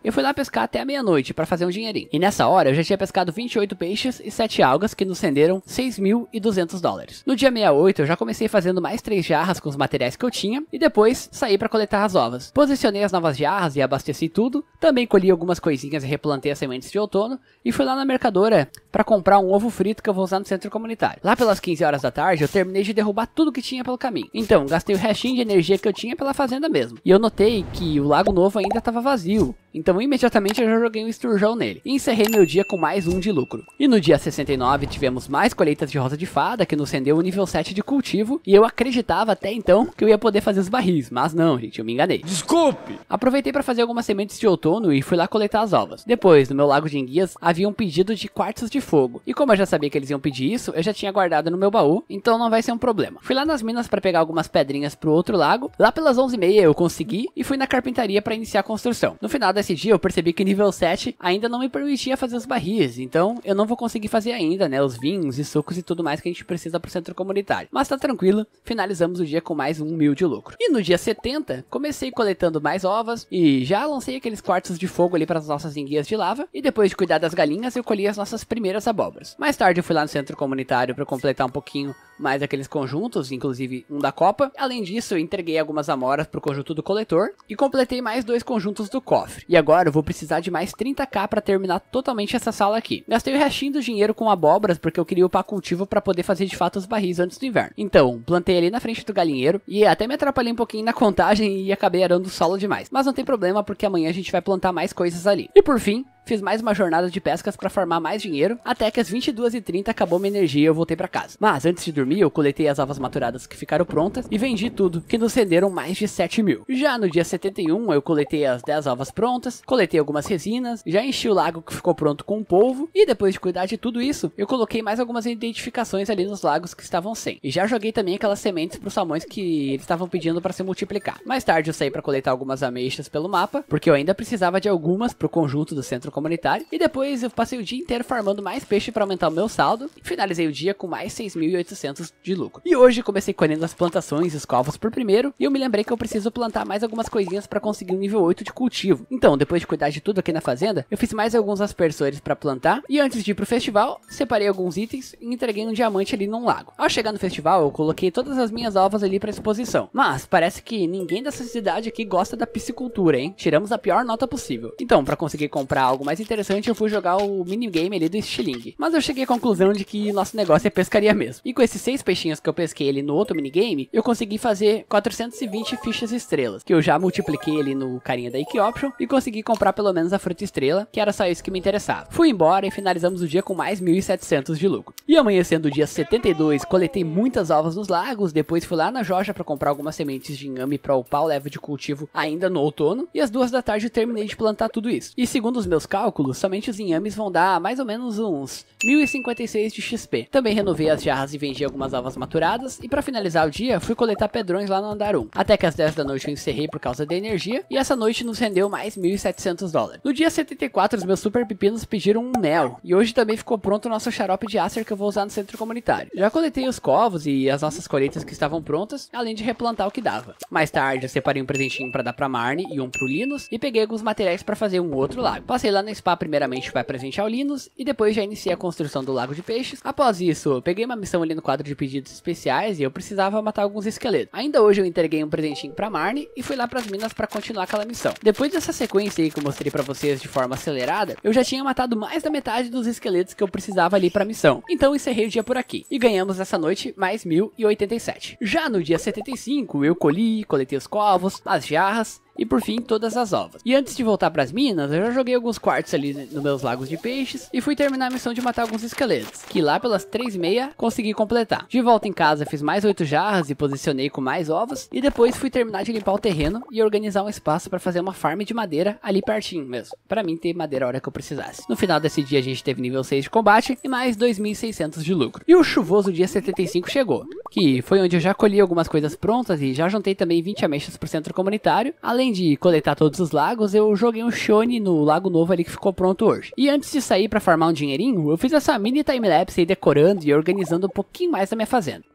eu fui lá pescar até a meia-noite para fazer um dinheirinho. E nessa hora eu já tinha pescado 28 peixes e 7 algas que nos renderam 6.200 dólares. No dia 68 eu já comecei fazendo mais 3 jarras com os materiais que eu tinha e depois saí para coletar as ovas. Posicionei as novas jarras e abasteci tudo, também colhi algumas coisinhas e replantei as sementes de outono e fui lá na mercadora para comprar um ovo frito que eu vou usar no centro comunitário. Lá pelas 15 horas da tarde eu terminei de derrubar tudo que tinha pelo caminho. Então, gastei o restinho de energia que eu tinha pela fazenda mesmo. E eu notei que o Lago Novo ainda estava vazio. Então imediatamente eu já joguei um esturjão nele e encerrei meu dia com mais um de lucro. E no dia 69 tivemos mais colheitas de rosa de fada que nos rendeu o nível 7 de cultivo e eu acreditava até então que eu ia poder fazer os barris, mas não gente, eu me enganei. Desculpe! Aproveitei para fazer algumas sementes de outono e fui lá coletar as ovas. Depois, no meu lago de enguias, havia um pedido de quartos de fogo e como eu já sabia que eles iam pedir isso, eu já tinha guardado no meu baú, então não vai ser um problema. Fui lá nas minas para pegar algumas pedrinhas pro outro lago, lá pelas 11h30 eu consegui e fui na carpintaria para iniciar a construção. No final desse dia, eu percebi que nível 7 ainda não me permitia fazer as barris, então eu não vou conseguir fazer ainda, né, os vinhos e sucos e tudo mais que a gente precisa pro centro comunitário. Mas tá tranquilo, finalizamos o dia com mais um mil de lucro. E no dia 70, comecei coletando mais ovas e já lancei aqueles quartos de fogo ali para as nossas enguias de lava, e depois de cuidar das galinhas, eu colhi as nossas primeiras abóboras. Mais tarde eu fui lá no centro comunitário para completar um pouquinho mais aqueles conjuntos, inclusive um da Copa. Além disso, eu entreguei algumas amoras pro conjunto do coletor e completei mais dois conjuntos do cofre. E agora eu vou precisar de mais 30k para terminar totalmente essa sala aqui. Gastei o restinho do dinheiro com abobras porque eu queria upar cultivo para poder fazer de fato os barris antes do inverno. Então, plantei ali na frente do galinheiro e até me atrapalhei um pouquinho na contagem e acabei arando o solo demais. Mas não tem problema porque amanhã a gente vai plantar mais coisas ali. E por fim, Fiz mais uma jornada de pescas para farmar mais dinheiro, até que às 22h30 acabou minha energia e eu voltei para casa. Mas antes de dormir, eu coletei as avas maturadas que ficaram prontas e vendi tudo, que nos renderam mais de 7 mil. Já no dia 71, eu coletei as 10 avas prontas, coletei algumas resinas, já enchi o lago que ficou pronto com o polvo, e depois de cuidar de tudo isso, eu coloquei mais algumas identificações ali nos lagos que estavam sem. E já joguei também aquelas sementes pros salmões que eles estavam pedindo para se multiplicar. Mais tarde eu saí para coletar algumas ameixas pelo mapa, porque eu ainda precisava de algumas pro conjunto do centro centro comunitário. E depois eu passei o dia inteiro farmando mais peixe para aumentar o meu saldo. E finalizei o dia com mais 6.800 de lucro. E hoje comecei colhendo as plantações e escovas por primeiro. E eu me lembrei que eu preciso plantar mais algumas coisinhas para conseguir um nível 8 de cultivo. Então, depois de cuidar de tudo aqui na fazenda, eu fiz mais alguns aspersores para plantar. E antes de ir pro festival, separei alguns itens e entreguei um diamante ali num lago. Ao chegar no festival, eu coloquei todas as minhas ovas ali para exposição. Mas parece que ninguém dessa cidade aqui gosta da piscicultura, hein? Tiramos a pior nota possível. Então, para conseguir comprar algo algo mais interessante, eu fui jogar o minigame ali do Stiling. Mas eu cheguei à conclusão de que nosso negócio é pescaria mesmo. E com esses seis peixinhos que eu pesquei ali no outro minigame, eu consegui fazer 420 fichas estrelas, que eu já multipliquei ali no carinha da Ike Option e consegui comprar pelo menos a fruta estrela, que era só isso que me interessava. Fui embora e finalizamos o dia com mais 1.700 de lucro. E amanhecendo o dia 72, coletei muitas ovas nos lagos, depois fui lá na Joja para comprar algumas sementes de inhame para upar o level de cultivo ainda no outono, e às duas da tarde terminei de plantar tudo isso. E segundo os meus cálculos, somente os inhames vão dar mais ou menos uns 1056 de XP. Também renovei as jarras e vendi algumas alvas maturadas, e para finalizar o dia, fui coletar pedrões lá no andar 1. Até que às 10 da noite eu encerrei por causa da energia, e essa noite nos rendeu mais 1700 dólares. No dia 74, os meus super pepinos pediram um mel, e hoje também ficou pronto o nosso xarope de ácer que eu vou usar no centro comunitário. Já coletei os covos e as nossas colheitas que estavam prontas, além de replantar o que dava. Mais tarde, eu separei um presentinho para dar para Marne e um pro Linus, e peguei alguns materiais para fazer um outro lago. Passei lá lá no spa, primeiramente vai presentear o Linus e depois já iniciei a construção do lago de peixes. Após isso, peguei uma missão ali no quadro de pedidos especiais e eu precisava matar alguns esqueletos. Ainda hoje eu entreguei um presentinho para Marne e fui lá para as minas para continuar aquela missão. Depois dessa sequência aí que eu mostrei para vocês de forma acelerada, eu já tinha matado mais da metade dos esqueletos que eu precisava ali para missão. Então encerrei o dia por aqui e ganhamos essa noite mais 1087. Já no dia 75, eu colhi, coletei os covos, as jarras e por fim todas as ovas. E antes de voltar para as minas, eu já joguei alguns quartos ali nos meus lagos de peixes e fui terminar a missão de matar alguns esqueletos, que lá pelas 3 e meia consegui completar. De volta em casa fiz mais 8 jarras e posicionei com mais ovos e depois fui terminar de limpar o terreno e organizar um espaço para fazer uma farm de madeira ali pertinho mesmo, para mim ter madeira a hora que eu precisasse. No final desse dia a gente teve nível 6 de combate e mais 2.600 de lucro. E o chuvoso dia 75 chegou, que foi onde eu já colhi algumas coisas prontas e já juntei também 20 ameixas pro centro comunitário, além de coletar todos os lagos, eu joguei um Shone no lago novo ali que ficou pronto hoje. E antes de sair para farmar um dinheirinho, eu fiz essa mini timelapse aí decorando e organizando um pouquinho mais a minha fazenda.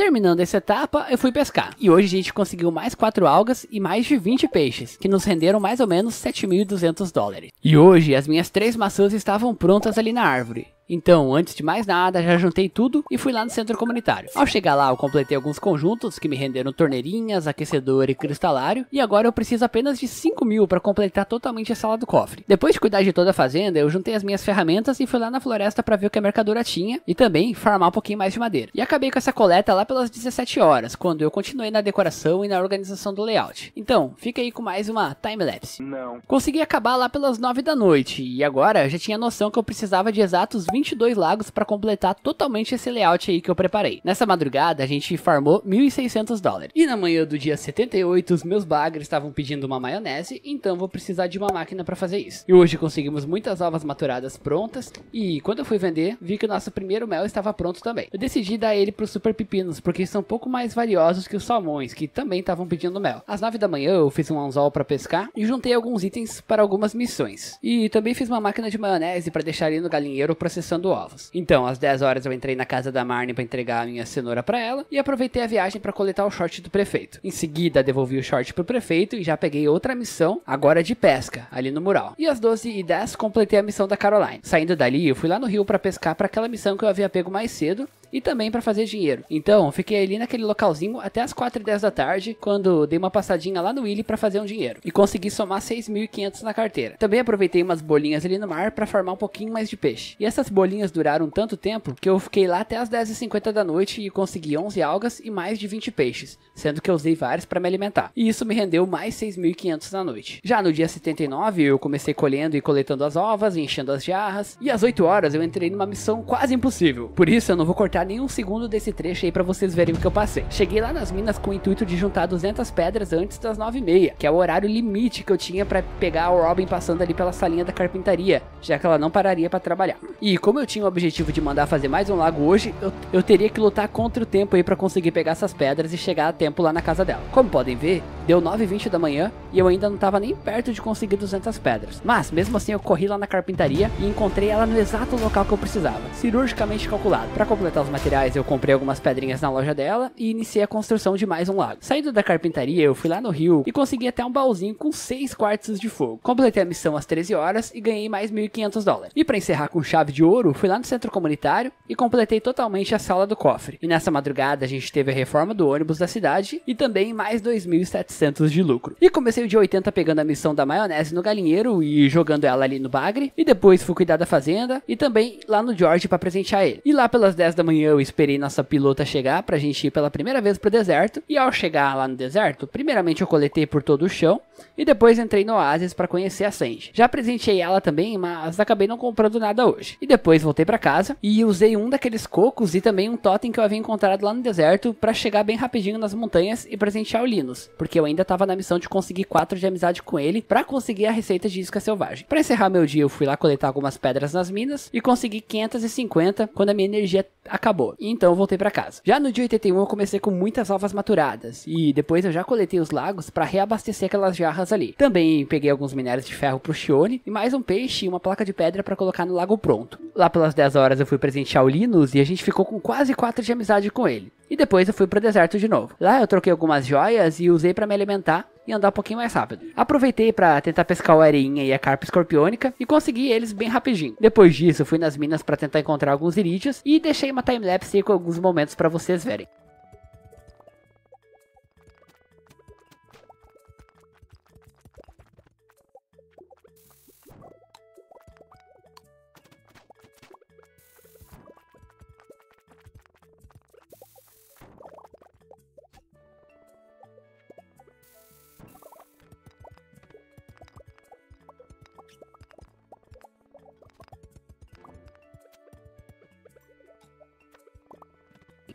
Terminando essa etapa, eu fui pescar. E hoje a gente conseguiu mais 4 algas e mais de 20 peixes, que nos renderam mais ou menos 7.200 dólares. E hoje as minhas três maçãs estavam prontas ali na árvore. Então, antes de mais nada, já juntei tudo e fui lá no centro comunitário. Ao chegar lá, eu completei alguns conjuntos que me renderam torneirinhas, aquecedor e cristalário, e agora eu preciso apenas de 5 mil para completar totalmente a sala do cofre. Depois de cuidar de toda a fazenda, eu juntei as minhas ferramentas e fui lá na floresta para ver o que a mercadora tinha e também farmar um pouquinho mais de madeira. E acabei com essa coleta lá pelas 17 horas, quando eu continuei na decoração e na organização do layout. Então, fica aí com mais uma timelapse. Não. Consegui acabar lá pelas 9 da noite, e agora eu já tinha noção que eu precisava de exatos 20 22 lagos para completar totalmente esse layout aí que eu preparei. Nessa madrugada, a gente farmou 1.600 dólares. E na manhã do dia 78, os meus bagres estavam pedindo uma maionese, então vou precisar de uma máquina para fazer isso. E hoje conseguimos muitas ovas maturadas prontas, e quando eu fui vender, vi que o nosso primeiro mel estava pronto também. Eu decidi dar ele para os super pepinos, porque são um pouco mais valiosos que os salmões, que também estavam pedindo mel. Às 9 da manhã, eu fiz um anzol para pescar e juntei alguns itens para algumas missões. E também fiz uma máquina de maionese para deixar ali no galinheiro processando caçando ovos. Então, às 10 horas eu entrei na casa da Marnie para entregar a minha cenoura para ela e aproveitei a viagem para coletar o short do prefeito. Em seguida, devolvi o short pro prefeito e já peguei outra missão, agora de pesca, ali no mural. E às 12 e 10 completei a missão da Caroline. Saindo dali, eu fui lá no rio para pescar para aquela missão que eu havia pego mais cedo e também para fazer dinheiro. Então, fiquei ali naquele localzinho até as 4 e 10 da tarde, quando dei uma passadinha lá no Willy para fazer um dinheiro e consegui somar 6.500 na carteira. Também aproveitei umas bolinhas ali no mar para farmar um pouquinho mais de peixe. E essas bolinhas duraram tanto tempo que eu fiquei lá até as 10h50 da noite e consegui 11 algas e mais de 20 peixes, sendo que eu usei vários para me alimentar. E isso me rendeu mais 6.500 na noite. Já no dia 79, eu comecei colhendo e coletando as ovas, enchendo as jarras, e às 8 horas eu entrei numa missão quase impossível. Por isso eu não vou cortar deixar nenhum segundo desse trecho aí para vocês verem o que eu passei. Cheguei lá nas minas com o intuito de juntar 200 pedras antes das 9h30, que é o horário limite que eu tinha para pegar a Robin passando ali pela salinha da carpintaria, já que ela não pararia para trabalhar. E como eu tinha o objetivo de mandar fazer mais um lago hoje, eu, eu teria que lutar contra o tempo aí para conseguir pegar essas pedras e chegar a tempo lá na casa dela. Como podem ver, deu 9h20 da manhã e eu ainda não tava nem perto de conseguir 200 pedras. Mas mesmo assim eu corri lá na carpintaria e encontrei ela no exato local que eu precisava, cirurgicamente calculado. Para completar os materiais, eu comprei algumas pedrinhas na loja dela e iniciei a construção de mais um lago. Saindo da carpintaria, eu fui lá no rio e consegui até um baúzinho com 6 quartos de fogo. Completei a missão às 13 horas e ganhei mais 1.500 dólares. E para encerrar com chave de ouro, fui lá no centro comunitário e completei totalmente a sala do cofre. E nessa madrugada a gente teve a reforma do ônibus da cidade e também mais 2.700 de lucro. E comecei o dia 80 pegando a missão da maionese no galinheiro e jogando ela ali no bagre. E depois fui cuidar da fazenda e também lá no George para presentear ele. E lá pelas 10 da manhã eu esperei nossa pilota chegar pra gente ir pela primeira vez pro deserto. E ao chegar lá no deserto, primeiramente eu coletei por todo o chão, e depois entrei no Oasis para conhecer a Sandy. Já presenteei ela também, mas acabei não comprando nada hoje. E depois voltei para casa e usei um daqueles cocos e também um totem que eu havia encontrado lá no deserto para chegar bem rapidinho nas montanhas e presentear o Linus, porque eu ainda tava na missão de conseguir 4 de amizade com ele para conseguir a receita de isca selvagem. Para encerrar meu dia, eu fui lá coletar algumas pedras nas minas e consegui 550 quando a minha energia acabou. Então eu voltei para casa. Já no dia 81 eu comecei com muitas alvas maturadas e depois eu já coletei os lagos para reabastecer aquelas já jarras ali. Também peguei alguns minérios de ferro pro Shione e mais um peixe e uma placa de pedra para colocar no lago pronto. Lá pelas 10 horas eu fui presentear o Linus e a gente ficou com quase 4 de amizade com ele. E depois eu fui pro deserto de novo. Lá eu troquei algumas joias e usei para me alimentar e andar um pouquinho mais rápido. Aproveitei para tentar pescar o areinha e a carpa escorpiônica e consegui eles bem rapidinho. Depois disso, fui nas minas para tentar encontrar alguns irídeos e deixei uma timelapse com alguns momentos para vocês verem.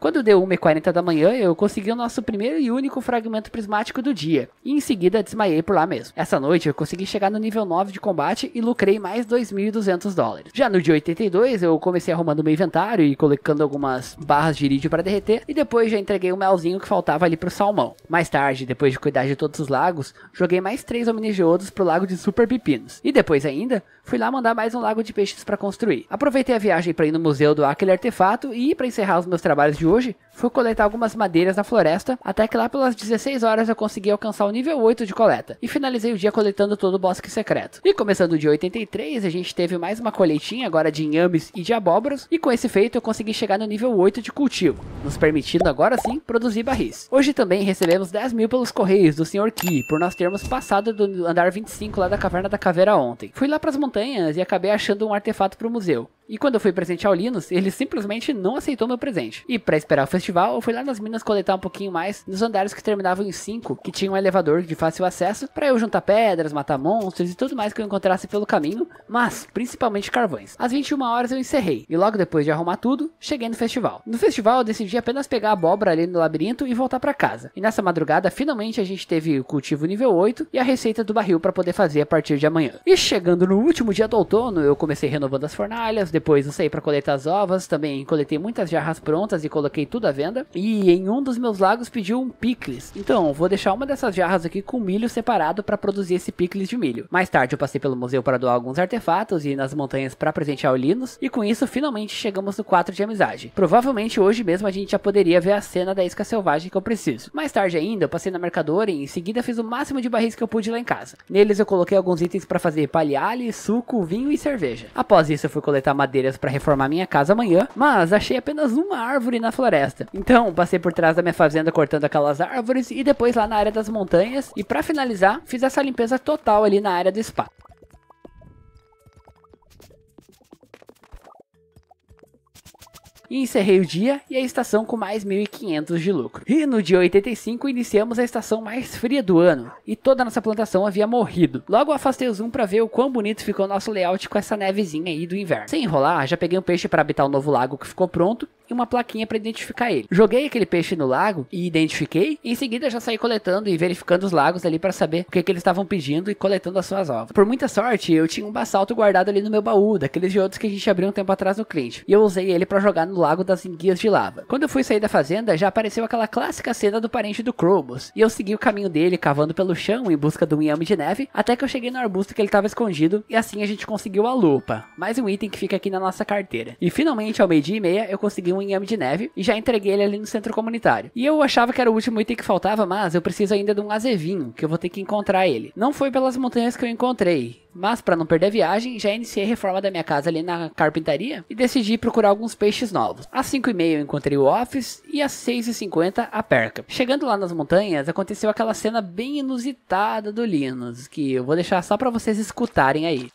Quando deu 1h40 da manhã, eu consegui o nosso primeiro e único fragmento prismático do dia, e em seguida desmaiei por lá mesmo. Essa noite eu consegui chegar no nível 9 de combate e lucrei mais 2.200 dólares. Já no dia 82, eu comecei arrumando meu inventário e colocando algumas barras de irídio para derreter, e depois já entreguei o melzinho que faltava ali pro salmão. Mais tarde, depois de cuidar de todos os lagos, joguei mais três omnigeodos pro lago de Super Pepinos. E depois ainda, fui lá mandar mais um lago de peixes para construir. Aproveitei a viagem para ir no museu do Aquele Artefato e para encerrar os meus trabalhos de hoje, hoje, fui coletar algumas madeiras na floresta, até que lá pelas 16 horas eu consegui alcançar o nível 8 de coleta, e finalizei o dia coletando todo o bosque secreto. E começando o dia 83, a gente teve mais uma coletinha agora de inhames e de abóboras, e com esse feito eu consegui chegar no nível 8 de cultivo, nos permitindo agora sim produzir barris. Hoje também recebemos 10 mil pelos correios do Sr. Ki, por nós termos passado do andar 25 lá da Caverna da Caveira ontem. Fui lá pras montanhas e acabei achando um artefato pro museu. E quando eu fui presentear o Linus, ele simplesmente não aceitou meu presente. E pra esperar o festival, eu fui lá nas minas coletar um pouquinho mais nos andares que terminavam em 5, que tinha um elevador de fácil acesso, para eu juntar pedras, matar monstros e tudo mais que eu encontrasse pelo caminho, mas principalmente carvões. Às 21 horas eu encerrei, e logo depois de arrumar tudo, cheguei no festival. No festival eu decidi apenas pegar a abóbora ali no labirinto e voltar para casa. E nessa madrugada, finalmente a gente teve o cultivo nível 8 e a receita do barril para poder fazer a partir de amanhã. E chegando no último dia do outono, eu comecei renovando as fornalhas, depois eu saí para coletar as ovas, também coletei muitas jarras prontas e coloquei coloquei tudo à venda. E em um dos meus lagos pediu um picles. Então, vou deixar uma dessas jarras aqui com milho separado para produzir esse picles de milho. Mais tarde eu passei pelo museu para doar alguns artefatos e nas montanhas para presentear o Linus. E com isso, finalmente chegamos no 4 de amizade. Provavelmente hoje mesmo a gente já poderia ver a cena da isca selvagem que eu preciso. Mais tarde ainda, eu passei na mercadora e em seguida fiz o máximo de barris que eu pude lá em casa. Neles eu coloquei alguns itens para fazer palhale, suco, vinho e cerveja. Após isso, eu fui coletar madeiras para reformar minha casa amanhã, mas achei apenas uma árvore na floresta floresta. Então, passei por trás da minha fazenda cortando aquelas árvores e depois lá na área das montanhas. E para finalizar, fiz essa limpeza total ali na área do spa. e encerrei o dia e a estação com mais 1.500 de lucro. E no dia 85 iniciamos a estação mais fria do ano e toda a nossa plantação havia morrido. Logo afastei o zoom para ver o quão bonito ficou o nosso layout com essa nevezinha aí do inverno. Sem enrolar, já peguei um peixe para habitar o novo lago que ficou pronto e uma plaquinha para identificar ele. Joguei aquele peixe no lago e identifiquei. E em seguida já saí coletando e verificando os lagos ali para saber o que, que eles estavam pedindo e coletando as suas ovas. Por muita sorte, eu tinha um basalto guardado ali no meu baú, daqueles de outros que a gente abriu um tempo atrás no cliente. E eu usei ele para jogar no lago das enguias de lava. Quando eu fui sair da fazenda, já apareceu aquela clássica cena do parente do Krobus. E eu segui o caminho dele, cavando pelo chão em busca do inhame de neve, até que eu cheguei no arbusto que ele estava escondido. E assim a gente conseguiu a lupa. Mais um item que fica aqui na nossa carteira. E finalmente, ao meio-dia e meia, eu consegui um Inhame de Neve e já entreguei ele ali no centro comunitário. E eu achava que era o último item que faltava, mas eu preciso ainda de um azevinho, que eu vou ter que encontrar ele. Não foi pelas montanhas que eu encontrei, mas para não perder a viagem, já iniciei a reforma da minha casa ali na carpintaria e decidi procurar alguns peixes novos. Às 5h30 eu encontrei o Office e às 6h50 a Perca. Chegando lá nas montanhas, aconteceu aquela cena bem inusitada do Linus, que eu vou deixar só para vocês escutarem aí.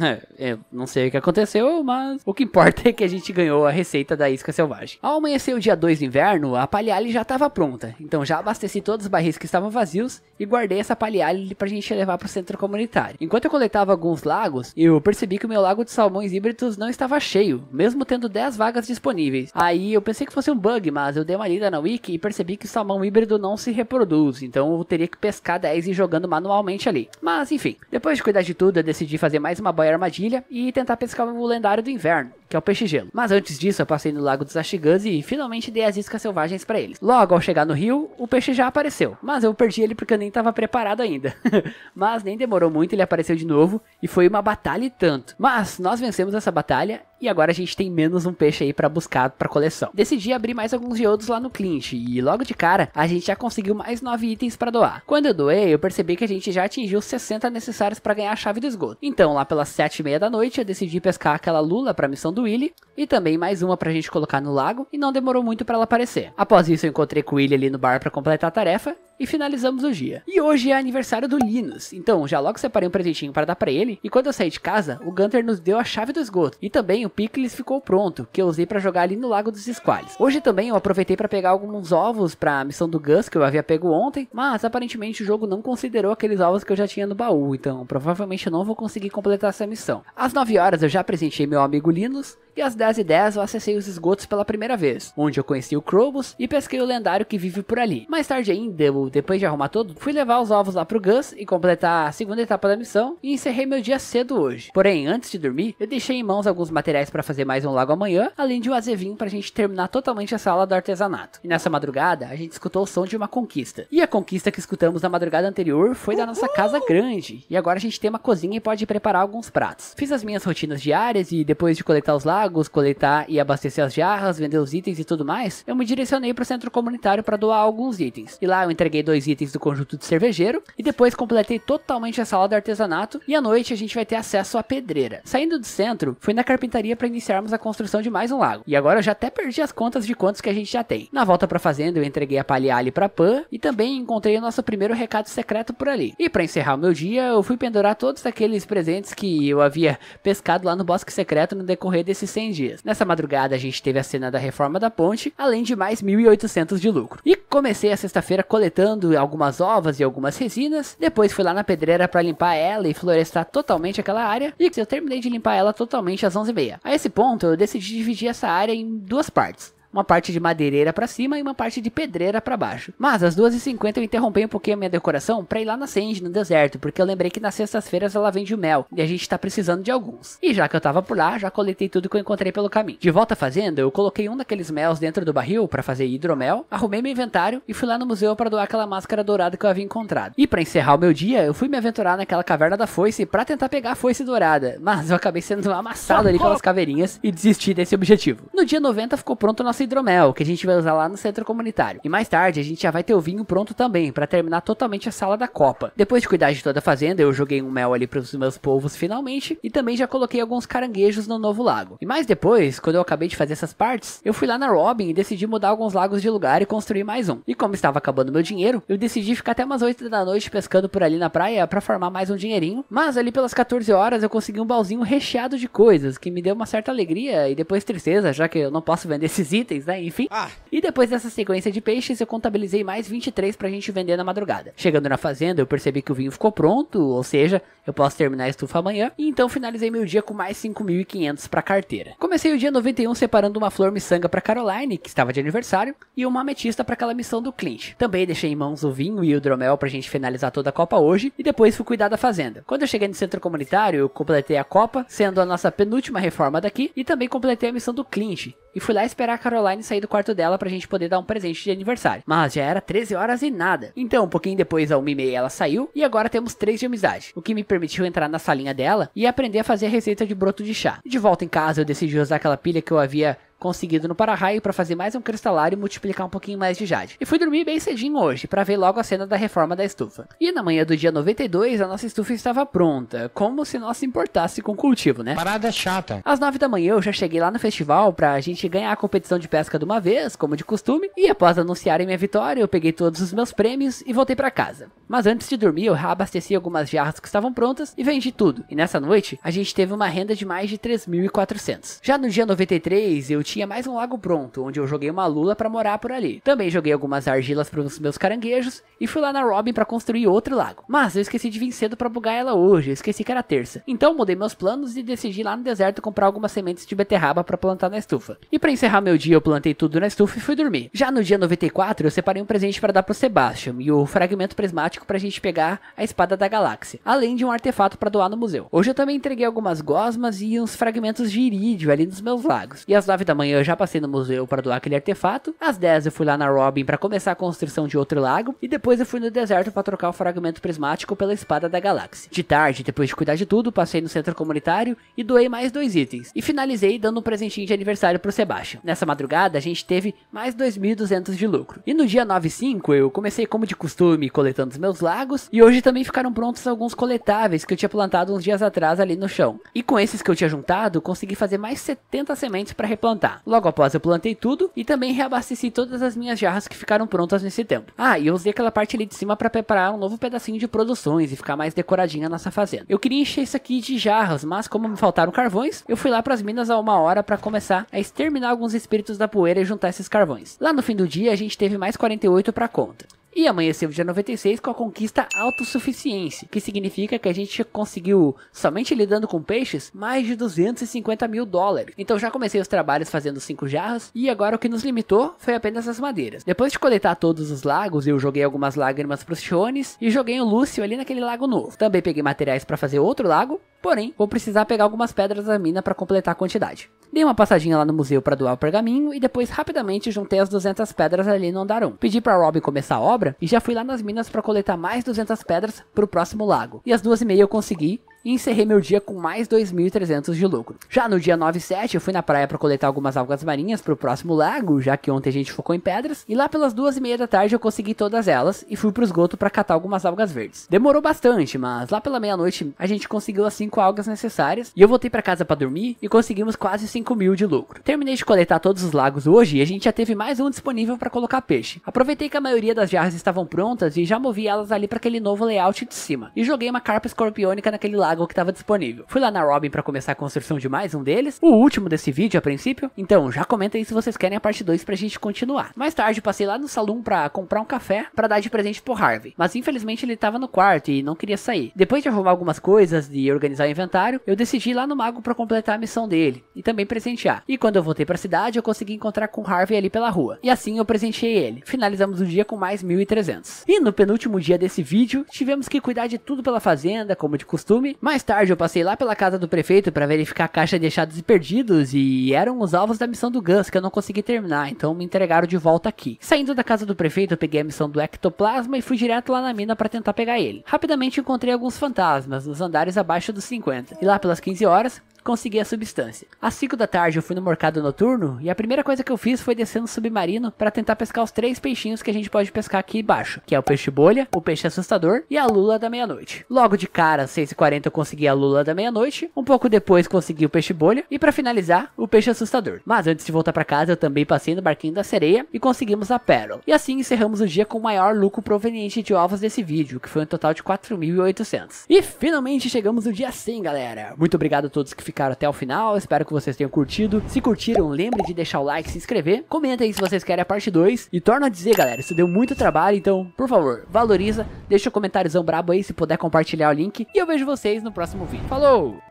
É, é, não sei o que aconteceu, mas o que importa é que a gente ganhou a receita da isca selvagem. Ao amanhecer o dia 2 do inverno, a palhale já estava pronta, então já abasteci todos os barris que estavam vazios e guardei essa palhale pra gente levar pro centro comunitário. Enquanto eu coletava alguns lagos, eu percebi que o meu lago de salmões híbridos não estava cheio, mesmo tendo 10 vagas disponíveis. Aí eu pensei que fosse um bug, mas eu dei uma lida na wiki e percebi que o salmão híbrido não se reproduz, então eu teria que pescar 10 e jogando manualmente ali. Mas enfim, depois de cuidar de tudo, eu decidi fazer mais uma boia armadilha e tentar pescar o lendário do inverno que é o peixe-gelo. Mas antes disso, eu passei no Lago dos Ashigans e finalmente dei as iscas selvagens para eles. Logo ao chegar no rio, o peixe já apareceu, mas eu perdi ele porque eu nem estava preparado ainda. mas nem demorou muito, ele apareceu de novo e foi uma batalha e tanto. Mas nós vencemos essa batalha e agora a gente tem menos um peixe aí para buscar para coleção. Decidi abrir mais alguns geodos lá no Clint e logo de cara a gente já conseguiu mais 9 itens para doar. Quando eu doei, eu percebi que a gente já atingiu 60 necessários para ganhar a chave do esgoto. Então, lá pelas 7h30 da noite, eu decidi pescar aquela lula para a missão do do Willy. E também mais uma pra gente colocar no lago. E não demorou muito para ela aparecer. Após isso, eu encontrei com o Willy ali no bar para completar a tarefa e finalizamos o dia. E hoje é aniversário do Linus, então já logo separei um presentinho para dar para ele e quando eu saí de casa, o Gunter nos deu a chave do esgoto e também o Pickles ficou pronto, que eu usei para jogar ali no Lago dos Esquales. Hoje também eu aproveitei para pegar alguns ovos para a missão do Gus que eu havia pego ontem, mas aparentemente o jogo não considerou aqueles ovos que eu já tinha no baú, então provavelmente eu não vou conseguir completar essa missão. Às 9 horas eu já presentei meu amigo Linus e às 10h10 eu acessei os esgotos pela primeira vez, onde eu conheci o Krobus e pesquei o lendário que vive por ali. Mais tarde ainda, eu, depois de arrumar todo, fui levar os ovos lá pro Gus e completar a segunda etapa da missão e encerrei meu dia cedo hoje. Porém, antes de dormir, eu deixei em mãos alguns materiais para fazer mais um lago amanhã, além de um azevinho pra gente terminar totalmente a sala do artesanato. E nessa madrugada, a gente escutou o som de uma conquista. E a conquista que escutamos na madrugada anterior foi da nossa casa grande. E agora a gente tem uma cozinha e pode preparar alguns pratos. Fiz as minhas rotinas diárias e depois de coletar os lagos, lagos, coletar e abastecer as jarras, vender os itens e tudo mais, eu me direcionei para o centro comunitário para doar alguns itens. E lá eu entreguei dois itens do conjunto de cervejeiro e depois completei totalmente a sala do artesanato e à noite a gente vai ter acesso à pedreira. Saindo do centro, fui na carpintaria para iniciarmos a construção de mais um lago. E agora eu já até perdi as contas de quantos que a gente já tem. Na volta para fazenda eu entreguei a palhale para Pan e também encontrei o nosso primeiro recado secreto por ali. E para encerrar o meu dia, eu fui pendurar todos aqueles presentes que eu havia pescado lá no bosque secreto no decorrer desses 100 dias. Nessa madrugada a gente teve a cena da reforma da ponte, além de mais 1.800 de lucro. E comecei a sexta-feira coletando algumas ovas e algumas resinas, depois fui lá na pedreira para limpar ela e florestar totalmente aquela área, e eu terminei de limpar ela totalmente às 11h30. A esse ponto eu decidi dividir essa área em duas partes uma parte de madeireira para cima e uma parte de pedreira para baixo. Mas às 2h50 eu interrompi um pouquinho a minha decoração para ir lá na Sandy, no deserto, porque eu lembrei que nas sextas-feiras ela vende o mel e a gente tá precisando de alguns. E já que eu tava por lá, já coletei tudo que eu encontrei pelo caminho. De volta à fazenda, eu coloquei um daqueles mels dentro do barril para fazer hidromel, arrumei meu inventário e fui lá no museu para doar aquela máscara dourada que eu havia encontrado. E para encerrar o meu dia, eu fui me aventurar naquela caverna da foice para tentar pegar a foice dourada, mas eu acabei sendo amassado ali pelas caveirinhas e desisti desse objetivo. No dia 90 ficou pronto nosso nosso hidromel, que a gente vai usar lá no centro comunitário. E mais tarde a gente já vai ter o vinho pronto também, para terminar totalmente a sala da copa. Depois de cuidar de toda a fazenda, eu joguei um mel ali pros meus povos finalmente, e também já coloquei alguns caranguejos no novo lago. E mais depois, quando eu acabei de fazer essas partes, eu fui lá na Robin e decidi mudar alguns lagos de lugar e construir mais um. E como estava acabando meu dinheiro, eu decidi ficar até umas 8 da noite pescando por ali na praia para formar mais um dinheirinho. Mas ali pelas 14 horas eu consegui um balzinho recheado de coisas, que me deu uma certa alegria e depois tristeza, já que eu não posso vender esses itens itens, né? Enfim. Ah. E depois dessa sequência de peixes, eu contabilizei mais 23 pra gente vender na madrugada. Chegando na fazenda, eu percebi que o vinho ficou pronto, ou seja, eu posso terminar a estufa amanhã. E então finalizei meu dia com mais 5.500 pra carteira. Comecei o dia 91 separando uma flor miçanga pra Caroline, que estava de aniversário, e uma ametista para aquela missão do Clint. Também deixei em mãos o vinho e o para pra gente finalizar toda a Copa hoje, e depois fui cuidar da fazenda. Quando eu cheguei no centro comunitário, eu completei a Copa, sendo a nossa penúltima reforma daqui, e também completei a missão do Clint. E fui lá esperar a Caroline Caroline sair do quarto dela pra gente poder dar um presente de aniversário. Mas já era 13 horas e nada. Então, um pouquinho depois, a 1 e meia, ela saiu e agora temos 3 de amizade, o que me permitiu entrar na salinha dela e aprender a fazer a receita de broto de chá. De volta em casa, eu decidi usar aquela pilha que eu havia conseguido no para-raio para fazer mais um cristalário e multiplicar um pouquinho mais de jade. E fui dormir bem cedinho hoje para ver logo a cena da reforma da estufa. E na manhã do dia 92 a nossa estufa estava pronta, como se nós se importasse com o cultivo, né? Parada é chata. Às 9 da manhã eu já cheguei lá no festival para a gente ganhar a competição de pesca de uma vez, como de costume, e após anunciarem minha vitória, eu peguei todos os meus prêmios e voltei para casa. Mas antes de dormir, eu abasteci algumas jarras que estavam prontas e vendi tudo. E nessa noite, a gente teve uma renda de mais de 3.400. Já no dia 93, eu tinha mais um lago pronto, onde eu joguei uma lula para morar por ali. Também joguei algumas argilas para os meus caranguejos e fui lá na Robin para construir outro lago. Mas eu esqueci de vir cedo para bugar ela hoje, esqueci que era terça. Então mudei meus planos e decidi lá no deserto comprar algumas sementes de beterraba para plantar na estufa. E para encerrar meu dia, eu plantei tudo na estufa e fui dormir. Já no dia 94, eu separei um presente para dar pro Sebastian e o fragmento prismático pra gente pegar a espada da galáxia, além de um artefato para doar no museu. Hoje eu também entreguei algumas gosmas e uns fragmentos de irídio ali nos meus lagos. E as nove da manhã eu já passei no museu para doar aquele artefato. Às 10 eu fui lá na Robin para começar a construção de outro lago. E depois eu fui no deserto para trocar o fragmento prismático pela espada da galáxia. De tarde, depois de cuidar de tudo, passei no centro comunitário e doei mais dois itens. E finalizei dando um presentinho de aniversário pro Sebastião. Nessa madrugada a gente teve mais 2.200 de lucro. E no dia 9.5 eu comecei como de costume coletando os meus lagos. E hoje também ficaram prontos alguns coletáveis que eu tinha plantado uns dias atrás ali no chão. E com esses que eu tinha juntado, consegui fazer mais 70 sementes para replantar plantar. Logo após eu plantei tudo e também reabasteci todas as minhas jarras que ficaram prontas nesse tempo. Ah, e eu usei aquela parte ali de cima para preparar um novo pedacinho de produções e ficar mais decoradinha a nossa fazenda. Eu queria encher isso aqui de jarras, mas como me faltaram carvões, eu fui lá para as minas a uma hora para começar a exterminar alguns espíritos da poeira e juntar esses carvões. Lá no fim do dia a gente teve mais 48 para conta. E amanheceu o dia 96 com a conquista autossuficiência, que significa que a gente conseguiu, somente lidando com peixes, mais de 250 mil dólares. Então já comecei os trabalhos fazendo cinco jarras, e agora o que nos limitou foi apenas as madeiras. Depois de coletar todos os lagos, eu joguei algumas lágrimas pros Chones, e joguei o Lúcio ali naquele lago novo. Também peguei materiais para fazer outro lago, porém, vou precisar pegar algumas pedras da mina para completar a quantidade. Dei uma passadinha lá no museu para doar o pergaminho, e depois rapidamente juntei as 200 pedras ali no andarão. Pedi para Robin começar a obra, e já fui lá nas minas para coletar mais 200 pedras para o próximo lago. E às duas e meia eu consegui, e encerrei meu dia com mais 2.300 de lucro. Já no dia 9 e 7, eu fui na praia para coletar algumas algas marinhas para o próximo lago, já que ontem a gente focou em pedras, e lá pelas duas e meia da tarde eu consegui todas elas e fui para os esgoto para catar algumas algas verdes. Demorou bastante, mas lá pela meia-noite a gente conseguiu as 5 algas necessárias e eu voltei para casa para dormir e conseguimos quase 5 mil de lucro. Terminei de coletar todos os lagos hoje e a gente já teve mais um disponível para colocar peixe. Aproveitei que a maioria das jarras estavam prontas e já movi elas ali para aquele novo layout de cima. E joguei uma carpa escorpiônica naquele lago lago que estava disponível. Fui lá na Robin para começar a construção de mais um deles, o último desse vídeo a princípio. Então, já comenta aí se vocês querem a parte 2 pra gente continuar. Mais tarde, passei lá no salão para comprar um café para dar de presente pro Harvey, mas infelizmente ele estava no quarto e não queria sair. Depois de arrumar algumas coisas e organizar o inventário, eu decidi ir lá no mago para completar a missão dele e também presentear. E quando eu voltei para a cidade, eu consegui encontrar com Harvey ali pela rua. E assim eu presenteei ele. Finalizamos o dia com mais 1300. E no penúltimo dia desse vídeo, tivemos que cuidar de tudo pela fazenda, como de costume, mais tarde eu passei lá pela casa do prefeito para verificar a caixa de achados e perdidos e eram os alvos da missão do Gus que eu não consegui terminar, então me entregaram de volta aqui. Saindo da casa do prefeito, eu peguei a missão do ectoplasma e fui direto lá na mina para tentar pegar ele. Rapidamente encontrei alguns fantasmas nos andares abaixo dos 50 e lá pelas 15 horas consegui a substância. Às 5 da tarde eu fui no mercado noturno e a primeira coisa que eu fiz foi descer no submarino para tentar pescar os três peixinhos que a gente pode pescar aqui embaixo, que é o peixe bolha, o peixe assustador e a lula da meia-noite. Logo de cara, às 6h40 eu consegui a lula da meia-noite, um pouco depois consegui o peixe bolha e para finalizar, o peixe assustador. Mas antes de voltar para casa, eu também passei no barquinho da sereia e conseguimos a pérola. E assim encerramos o dia com o maior lucro proveniente de ovos desse vídeo, que foi um total de 4.800. E finalmente chegamos no dia 100, galera. Muito obrigado a todos que ficaram ficaram até o final, espero que vocês tenham curtido. Se curtiram, lembre de deixar o like, se inscrever, comenta aí se vocês querem a parte 2. E torna a dizer, galera, isso deu muito trabalho, então, por favor, valoriza, deixa o um comentáriozão brabo aí, se puder compartilhar o link. E eu vejo vocês no próximo vídeo. Falou!